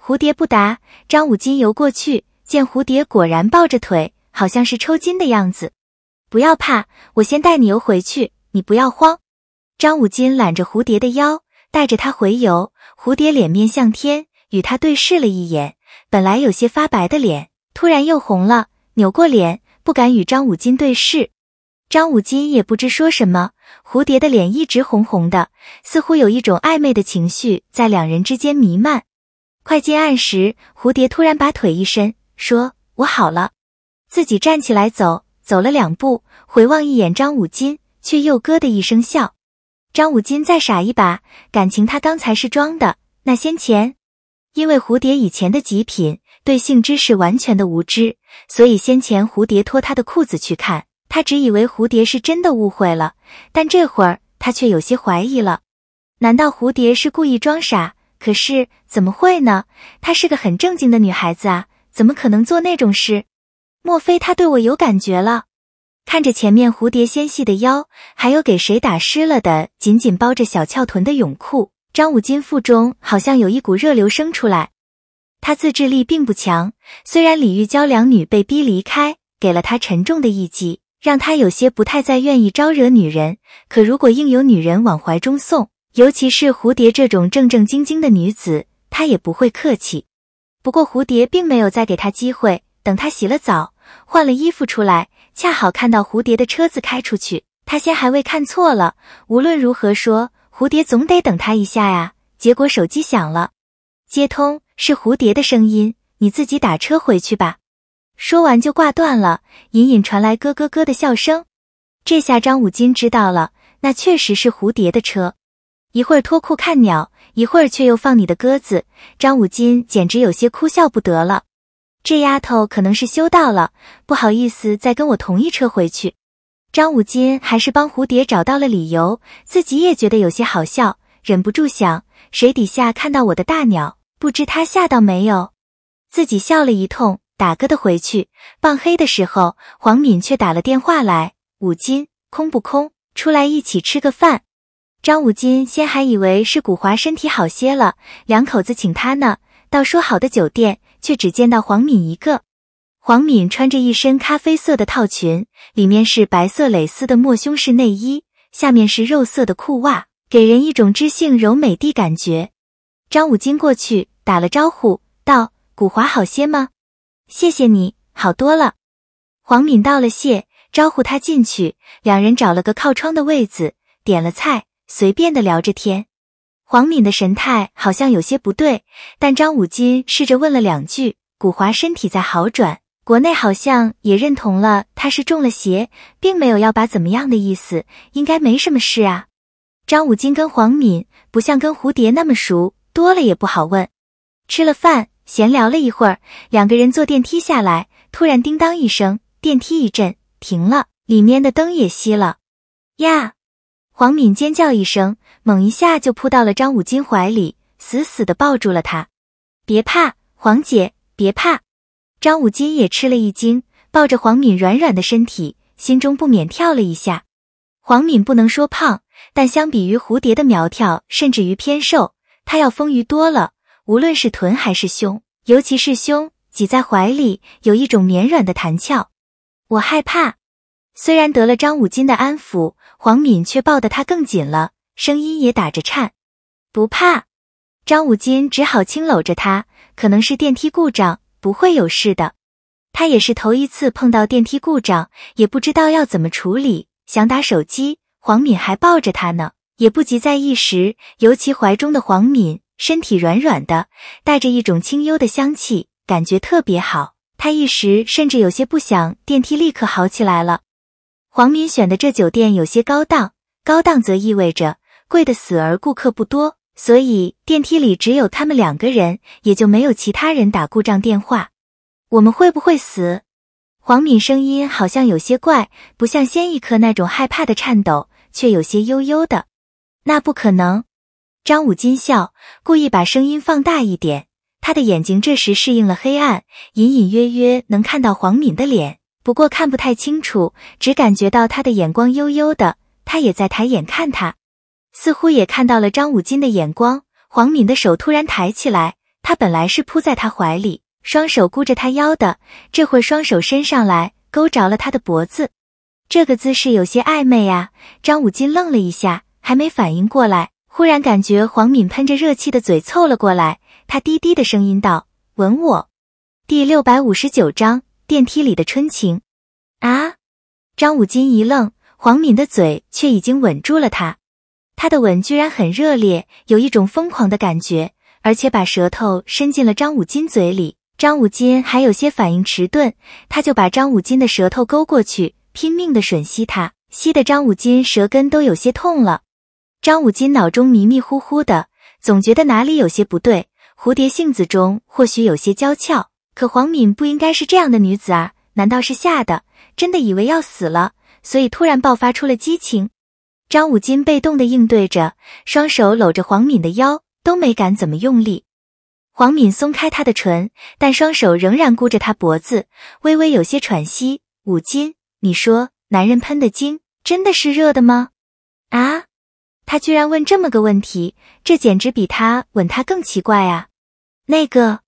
蝴蝶不答。张五金游过去，见蝴蝶果然抱着腿，好像是抽筋的样子。不要怕，我先带你游回去，你不要慌。张五金揽着蝴蝶的腰，带着他回游。蝴蝶脸面向天，与他对视了一眼，本来有些发白的脸，突然又红了，扭过脸，不敢与张五金对视。张武金也不知说什么，蝴蝶的脸一直红红的，似乎有一种暧昧的情绪在两人之间弥漫。快进岸时，蝴蝶突然把腿一伸，说：“我好了。”自己站起来走，走了两步，回望一眼张武金，却又咯的一声笑。张武金再傻一把，感情他刚才是装的。那先前，因为蝴蝶以前的极品对性知识完全的无知，所以先前蝴蝶脱他的裤子去看。他只以为蝴蝶是真的误会了，但这会儿他却有些怀疑了。难道蝴蝶是故意装傻？可是怎么会呢？她是个很正经的女孩子啊，怎么可能做那种事？莫非她对我有感觉了？看着前面蝴蝶纤细的腰，还有给谁打湿了的、紧紧包着小翘臀的泳裤，张武金腹中好像有一股热流生出来。他自制力并不强，虽然李玉娇两女被逼离开，给了他沉重的一击。让他有些不太再愿意招惹女人，可如果硬有女人往怀中送，尤其是蝴蝶这种正正经经的女子，他也不会客气。不过蝴蝶并没有再给他机会，等他洗了澡换了衣服出来，恰好看到蝴蝶的车子开出去，他先还未看错了。无论如何说，蝴蝶总得等他一下呀。结果手机响了，接通是蝴蝶的声音：“你自己打车回去吧。”说完就挂断了，隐隐传来咯咯咯的笑声。这下张武金知道了，那确实是蝴蝶的车。一会儿脱裤看鸟，一会儿却又放你的鸽子，张武金简直有些哭笑不得了。这丫头可能是修道了，不好意思再跟我同一车回去。张武金还是帮蝴蝶找到了理由，自己也觉得有些好笑，忍不住想：水底下看到我的大鸟，不知他吓到没有？自己笑了一通。打个的回去，傍黑的时候，黄敏却打了电话来。五金空不空？出来一起吃个饭。张五金先还以为是古华身体好些了，两口子请他呢。到说好的酒店，却只见到黄敏一个。黄敏穿着一身咖啡色的套裙，里面是白色蕾丝的抹胸式内衣，下面是肉色的裤袜，给人一种知性柔美的感觉。张五金过去打了招呼，道：“古华好些吗？”谢谢你，好多了。黄敏道了谢，招呼他进去。两人找了个靠窗的位子，点了菜，随便的聊着天。黄敏的神态好像有些不对，但张武金试着问了两句：“古华身体在好转，国内好像也认同了他是中了邪，并没有要把怎么样的意思，应该没什么事啊。”张武金跟黄敏不像跟蝴蝶那么熟，多了也不好问。吃了饭。闲聊了一会儿，两个人坐电梯下来，突然叮当一声，电梯一震停了，里面的灯也熄了。呀！黄敏尖叫一声，猛一下就扑到了张武金怀里，死死的抱住了他。别怕，黄姐，别怕！张武金也吃了一惊，抱着黄敏软软的身体，心中不免跳了一下。黄敏不能说胖，但相比于蝴蝶的苗条，甚至于偏瘦，她要丰腴多了。无论是臀还是胸，尤其是胸，挤在怀里有一种绵软的弹翘。我害怕，虽然得了张武金的安抚，黄敏却抱得他更紧了，声音也打着颤。不怕，张武金只好轻搂着他。可能是电梯故障，不会有事的。他也是头一次碰到电梯故障，也不知道要怎么处理，想打手机，黄敏还抱着他呢，也不急在一时。尤其怀中的黄敏。身体软软的，带着一种清幽的香气，感觉特别好。他一时甚至有些不想电梯立刻好起来了。黄敏选的这酒店有些高档，高档则意味着贵的死而顾客不多，所以电梯里只有他们两个人，也就没有其他人打故障电话。我们会不会死？黄敏声音好像有些怪，不像先一刻那种害怕的颤抖，却有些悠悠的。那不可能。张武金笑，故意把声音放大一点。他的眼睛这时适应了黑暗，隐隐约约能看到黄敏的脸，不过看不太清楚，只感觉到他的眼光幽幽的。他也在抬眼看他，似乎也看到了张武金的眼光。黄敏的手突然抬起来，她本来是扑在他怀里，双手箍着他腰的，这会双手伸上来，勾着了他的脖子。这个姿势有些暧昧啊！张武金愣了一下，还没反应过来。忽然感觉黄敏喷着热气的嘴凑了过来，他低低的声音道：“吻我。”第六百五十九章电梯里的春情。啊！张武金一愣，黄敏的嘴却已经吻住了他，他的吻居然很热烈，有一种疯狂的感觉，而且把舌头伸进了张武金嘴里。张武金还有些反应迟钝，他就把张武金的舌头勾过去，拼命的吮吸他，吸得张武金舌根都有些痛了。张武金脑中迷迷糊糊的，总觉得哪里有些不对。蝴蝶性子中或许有些娇俏，可黄敏不应该是这样的女子啊！难道是吓的，真的以为要死了，所以突然爆发出了激情？张武金被动的应对着，双手搂着黄敏的腰，都没敢怎么用力。黄敏松开他的唇，但双手仍然箍着他脖子，微微有些喘息。武金，你说男人喷的精真的是热的吗？啊？他居然问这么个问题，这简直比他吻她更奇怪啊！那个，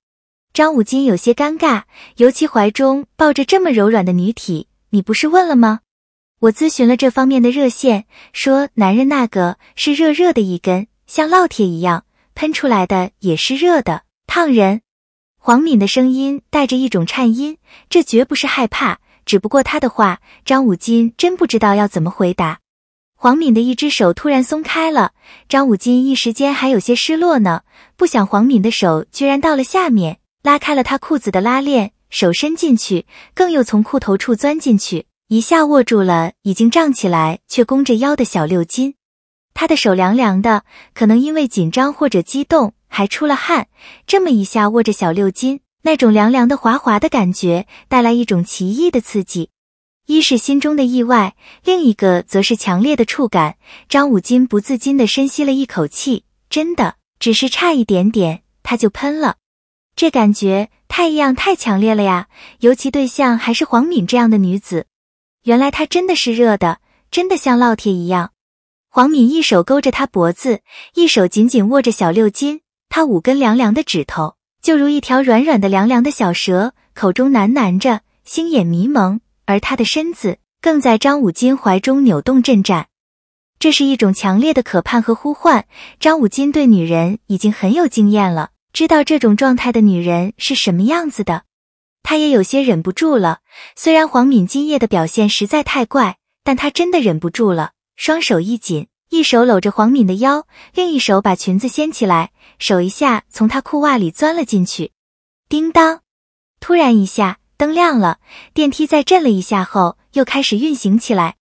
张武金有些尴尬，尤其怀中抱着这么柔软的女体，你不是问了吗？我咨询了这方面的热线，说男人那个是热热的一根，像烙铁一样，喷出来的也是热的，烫人。黄敏的声音带着一种颤音，这绝不是害怕，只不过他的话，张武金真不知道要怎么回答。黄敏的一只手突然松开了，张武金一时间还有些失落呢。不想黄敏的手居然到了下面，拉开了他裤子的拉链，手伸进去，更又从裤头处钻进去，一下握住了已经胀起来却弓着腰的小六金。他的手凉凉的，可能因为紧张或者激动，还出了汗。这么一下握着小六金，那种凉凉的滑滑的感觉，带来一种奇异的刺激。一是心中的意外，另一个则是强烈的触感。张五金不自禁地深吸了一口气，真的，只是差一点点他就喷了。这感觉太异样，太强烈了呀！尤其对象还是黄敏这样的女子。原来她真的是热的，真的像烙铁一样。黄敏一手勾着他脖子，一手紧紧握着小六金，他五根凉凉的指头就如一条软软的凉凉的小蛇，口中喃喃着，星眼迷蒙。而她的身子更在张武金怀中扭动震颤，这是一种强烈的渴盼和呼唤。张武金对女人已经很有经验了，知道这种状态的女人是什么样子的，他也有些忍不住了。虽然黄敏今夜的表现实在太怪，但他真的忍不住了，双手一紧，一手搂着黄敏的腰，另一手把裙子掀起来，手一下从他裤袜里钻了进去，叮当，突然一下。灯亮了，电梯在震了一下后又开始运行起来。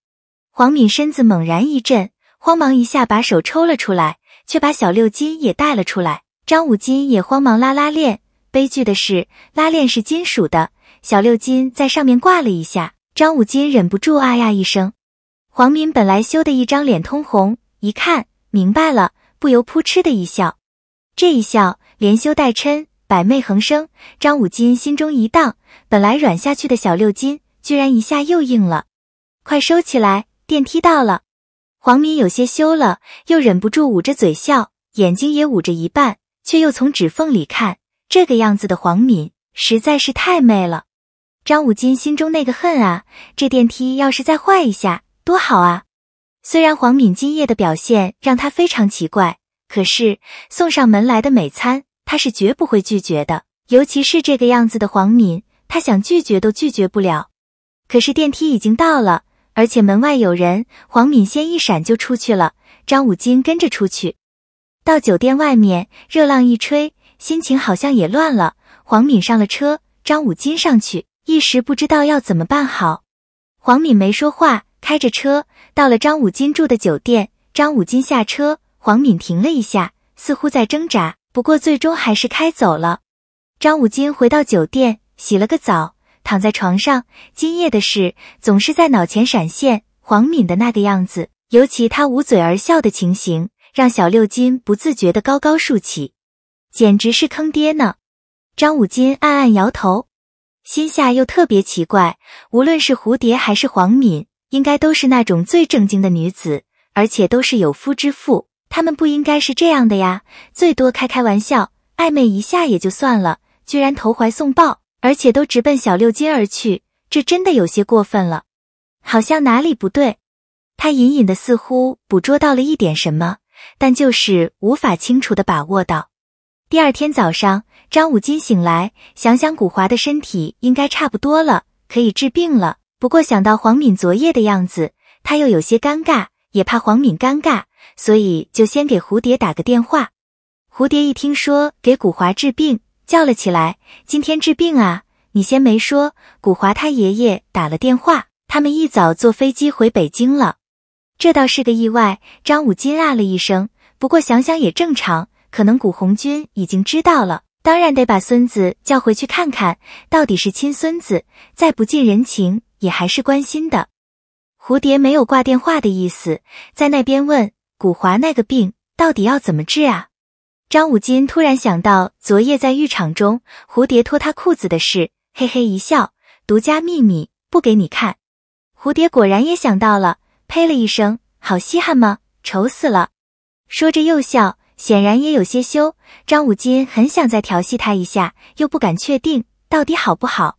黄敏身子猛然一震，慌忙一下把手抽了出来，却把小六金也带了出来。张五金也慌忙拉拉链，悲剧的是拉链是金属的，小六金在上面挂了一下，张五金忍不住啊呀一声。黄敏本来羞得一张脸通红，一看明白了，不由扑哧的一笑，这一笑连羞带嗔。百媚横生，张五金心中一荡。本来软下去的小六金，居然一下又硬了。快收起来，电梯到了。黄敏有些羞了，又忍不住捂着嘴笑，眼睛也捂着一半，却又从指缝里看。这个样子的黄敏实在是太媚了。张五金心中那个恨啊！这电梯要是再坏一下，多好啊！虽然黄敏今夜的表现让他非常奇怪，可是送上门来的美餐。他是绝不会拒绝的，尤其是这个样子的黄敏，他想拒绝都拒绝不了。可是电梯已经到了，而且门外有人，黄敏先一闪就出去了，张武金跟着出去。到酒店外面，热浪一吹，心情好像也乱了。黄敏上了车，张武金上去，一时不知道要怎么办好。黄敏没说话，开着车到了张武金住的酒店，张武金下车，黄敏停了一下，似乎在挣扎。不过最终还是开走了。张武金回到酒店，洗了个澡，躺在床上，今夜的事总是在脑前闪现。黄敏的那个样子，尤其他捂嘴而笑的情形，让小六金不自觉的高高竖起，简直是坑爹呢。张武金暗暗摇头，心下又特别奇怪：无论是蝴蝶还是黄敏，应该都是那种最正经的女子，而且都是有夫之妇。他们不应该是这样的呀，最多开开玩笑，暧昧一下也就算了，居然投怀送抱，而且都直奔小六金而去，这真的有些过分了，好像哪里不对。他隐隐的似乎捕捉到了一点什么，但就是无法清楚的把握到。第二天早上，张五金醒来，想想古华的身体应该差不多了，可以治病了。不过想到黄敏昨夜的样子，他又有些尴尬。也怕黄敏尴尬，所以就先给蝴蝶打个电话。蝴蝶一听说给古华治病，叫了起来：“今天治病啊！你先没说，古华他爷爷打了电话，他们一早坐飞机回北京了。这倒是个意外。”张武金啊了一声，不过想想也正常，可能古红军已经知道了，当然得把孙子叫回去看看，到底是亲孙子，再不近人情，也还是关心的。蝴蝶没有挂电话的意思，在那边问古华那个病到底要怎么治啊？张武金突然想到昨夜在浴场中蝴蝶脱他裤子的事，嘿嘿一笑，独家秘密不给你看。蝴蝶果然也想到了，呸了一声，好稀罕吗？丑死了。说着又笑，显然也有些羞。张武金很想再调戏他一下，又不敢确定到底好不好。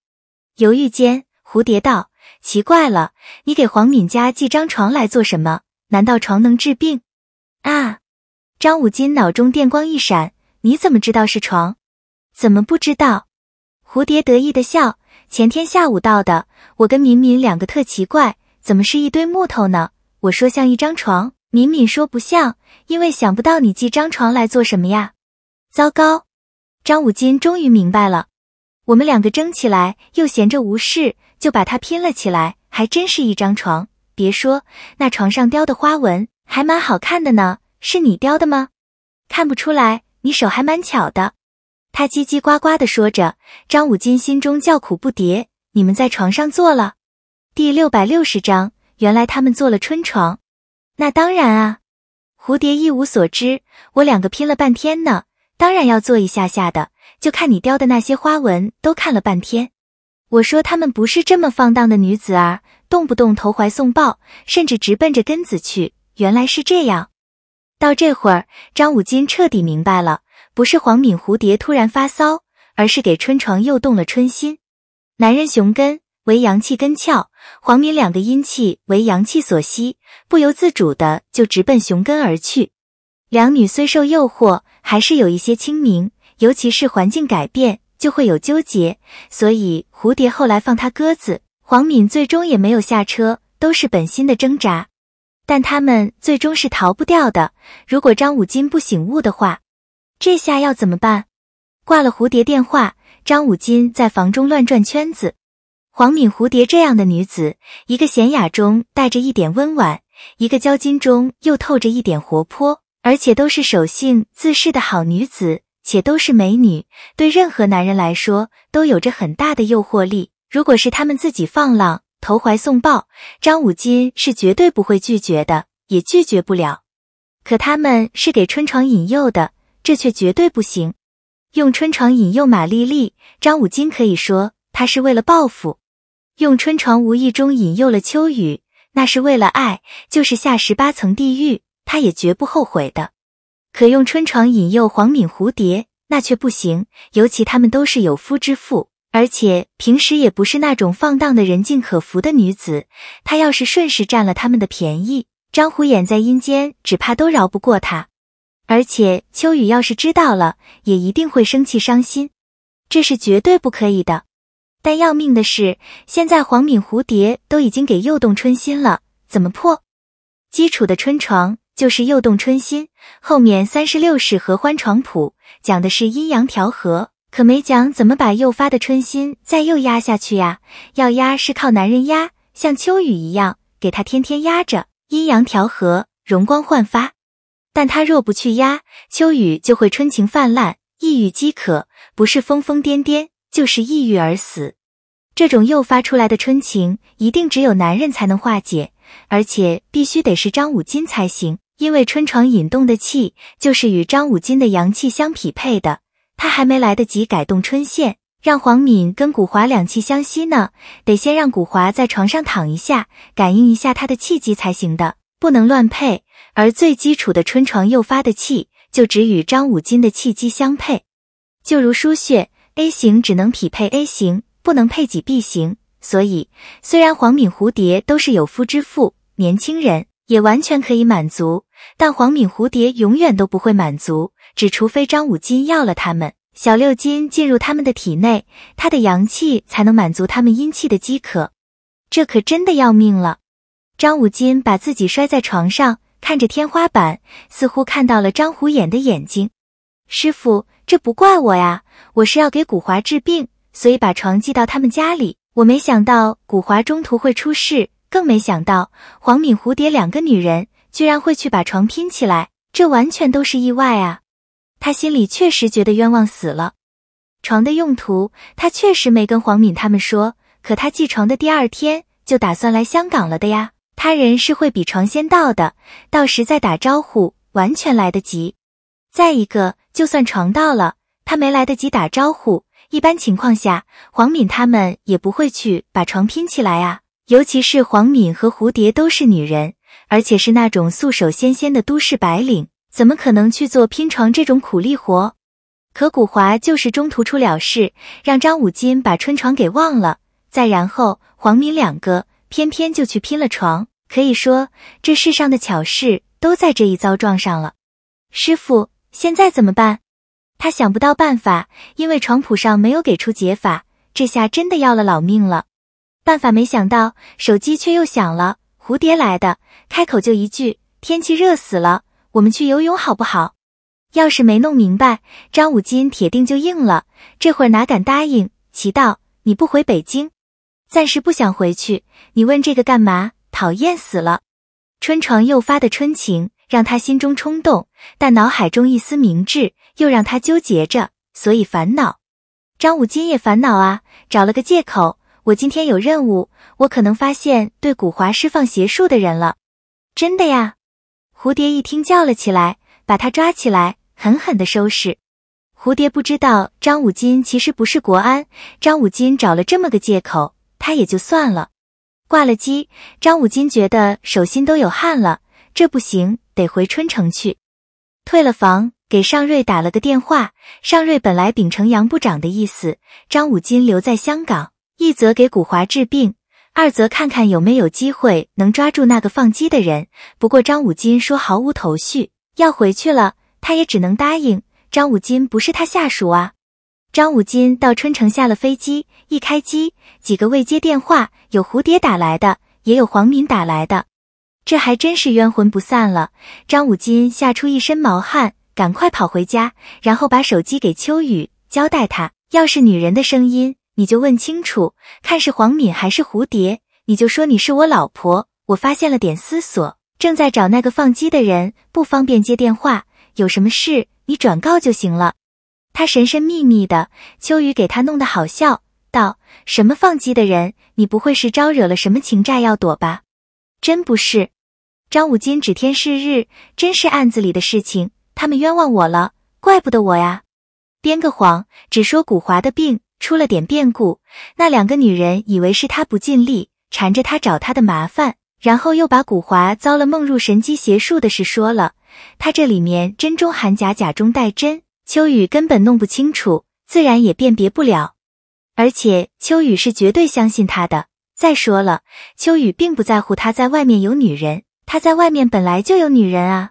犹豫间，蝴蝶道。奇怪了，你给黄敏家寄张床来做什么？难道床能治病？啊！张武金脑中电光一闪，你怎么知道是床？怎么不知道？蝴蝶得意的笑。前天下午到的，我跟敏敏两个特奇怪，怎么是一堆木头呢？我说像一张床，敏敏说不像，因为想不到你寄张床来做什么呀。糟糕！张武金终于明白了，我们两个争起来，又闲着无事。就把它拼了起来，还真是一张床。别说那床上雕的花纹还蛮好看的呢，是你雕的吗？看不出来，你手还蛮巧的。他叽叽呱呱地说着，张武金心中叫苦不迭。你们在床上坐了？第六百六十章，原来他们做了春床。那当然啊。蝴蝶一无所知，我两个拼了半天呢，当然要做一下下的，就看你雕的那些花纹，都看了半天。我说他们不是这么放荡的女子啊，动不动投怀送抱，甚至直奔着根子去。原来是这样，到这会儿，张武金彻底明白了，不是黄敏蝴蝶突然发骚，而是给春床又动了春心。男人雄根为阳气根窍，黄敏两个阴气为阳气所吸，不由自主的就直奔雄根而去。两女虽受诱惑，还是有一些清明，尤其是环境改变。就会有纠结，所以蝴蝶后来放他鸽子，黄敏最终也没有下车，都是本心的挣扎。但他们最终是逃不掉的。如果张武金不醒悟的话，这下要怎么办？挂了蝴蝶电话，张武金在房中乱转圈子。黄敏、蝴蝶这样的女子，一个娴雅中带着一点温婉，一个娇矜中又透着一点活泼，而且都是守性自恃的好女子。且都是美女，对任何男人来说都有着很大的诱惑力。如果是他们自己放浪、投怀送抱，张武金是绝对不会拒绝的，也拒绝不了。可他们是给春床引诱的，这却绝对不行。用春床引诱马丽丽，张武金可以说他是为了报复；用春床无意中引诱了秋雨，那是为了爱，就是下十八层地狱，他也绝不后悔的。可用春床引诱黄敏蝴蝶，那却不行。尤其他们都是有夫之妇，而且平时也不是那种放荡的人尽可夫的女子。她要是顺势占了他们的便宜，张虎眼在阴间只怕都饶不过她。而且秋雨要是知道了，也一定会生气伤心，这是绝对不可以的。但要命的是，现在黄敏蝴蝶都已经给诱动春心了，怎么破？基础的春床。就是诱动春心，后面三十六式合欢床谱讲的是阴阳调和，可没讲怎么把诱发的春心再又压下去呀。要压是靠男人压，像秋雨一样给他天天压着，阴阳调和，容光焕发。但他若不去压，秋雨就会春情泛滥，抑郁饥渴，不是疯疯癫癫，就是抑郁而死。这种诱发出来的春情，一定只有男人才能化解，而且必须得是张五金才行。因为春床引动的气就是与张五金的阳气相匹配的，他还没来得及改动春线，让黄敏跟古华两气相吸呢，得先让古华在床上躺一下，感应一下他的气机才行的，不能乱配。而最基础的春床诱发的气，就只与张五金的气机相配，就如输血，A 型只能匹配 A 型，不能配给 B 型。所以，虽然黄敏、蝴蝶都是有夫之妇，年轻人也完全可以满足。但黄敏蝴蝶永远都不会满足，只除非张五金要了他们，小六金进入他们的体内，他的阳气才能满足他们阴气的饥渴。这可真的要命了！张五金把自己摔在床上，看着天花板，似乎看到了张虎眼的眼睛。师傅，这不怪我呀，我是要给古华治病，所以把床寄到他们家里。我没想到古华中途会出事，更没想到黄敏蝴蝶两个女人。居然会去把床拼起来，这完全都是意外啊！他心里确实觉得冤枉死了。床的用途，他确实没跟黄敏他们说。可他寄床的第二天就打算来香港了的呀。他人是会比床先到的，到时再打招呼，完全来得及。再一个，就算床到了，他没来得及打招呼，一般情况下，黄敏他们也不会去把床拼起来啊。尤其是黄敏和蝴蝶都是女人。而且是那种素手纤纤的都市白领，怎么可能去做拼床这种苦力活？可古华就是中途出了事，让张武金把春床给忘了，再然后黄明两个偏偏就去拼了床。可以说这世上的巧事都在这一遭撞上了。师傅，现在怎么办？他想不到办法，因为床谱上没有给出解法。这下真的要了老命了。办法没想到，手机却又响了。蝴蝶来的，开口就一句：“天气热死了，我们去游泳好不好？”要是没弄明白，张五金铁定就硬了。这会儿哪敢答应？奇道：“你不回北京，暂时不想回去。你问这个干嘛？讨厌死了！”春床诱发的春情让他心中冲动，但脑海中一丝明智又让他纠结着，所以烦恼。张五金也烦恼啊，找了个借口。我今天有任务，我可能发现对古华释放邪术的人了，真的呀！蝴蝶一听叫了起来，把他抓起来，狠狠地收拾。蝴蝶不知道张武金其实不是国安，张武金找了这么个借口，他也就算了。挂了机，张武金觉得手心都有汗了，这不行，得回春城去。退了房，给尚瑞打了个电话。尚瑞本来秉承杨部长的意思，张武金留在香港。一则给古华治病，二则看看有没有机会能抓住那个放鸡的人。不过张武金说毫无头绪，要回去了，他也只能答应。张武金不是他下属啊。张武金到春城下了飞机，一开机，几个未接电话，有蝴蝶打来的，也有黄敏打来的，这还真是冤魂不散了。张武金吓出一身毛汗，赶快跑回家，然后把手机给秋雨，交代他要是女人的声音。你就问清楚，看是黄敏还是蝴蝶。你就说你是我老婆。我发现了点思索，正在找那个放鸡的人，不方便接电话。有什么事你转告就行了。他神神秘秘的，秋雨给他弄得好笑，道：“什么放鸡的人？你不会是招惹了什么情债要躲吧？”真不是，张武金指天誓日，真是案子里的事情，他们冤枉我了，怪不得我呀。编个谎，只说古华的病。出了点变故，那两个女人以为是他不尽力，缠着他找他的麻烦，然后又把古华遭了梦入神机邪术的事说了。他这里面真中含假，假中带真，秋雨根本弄不清楚，自然也辨别不了。而且秋雨是绝对相信他的。再说了，秋雨并不在乎他在外面有女人，他在外面本来就有女人啊。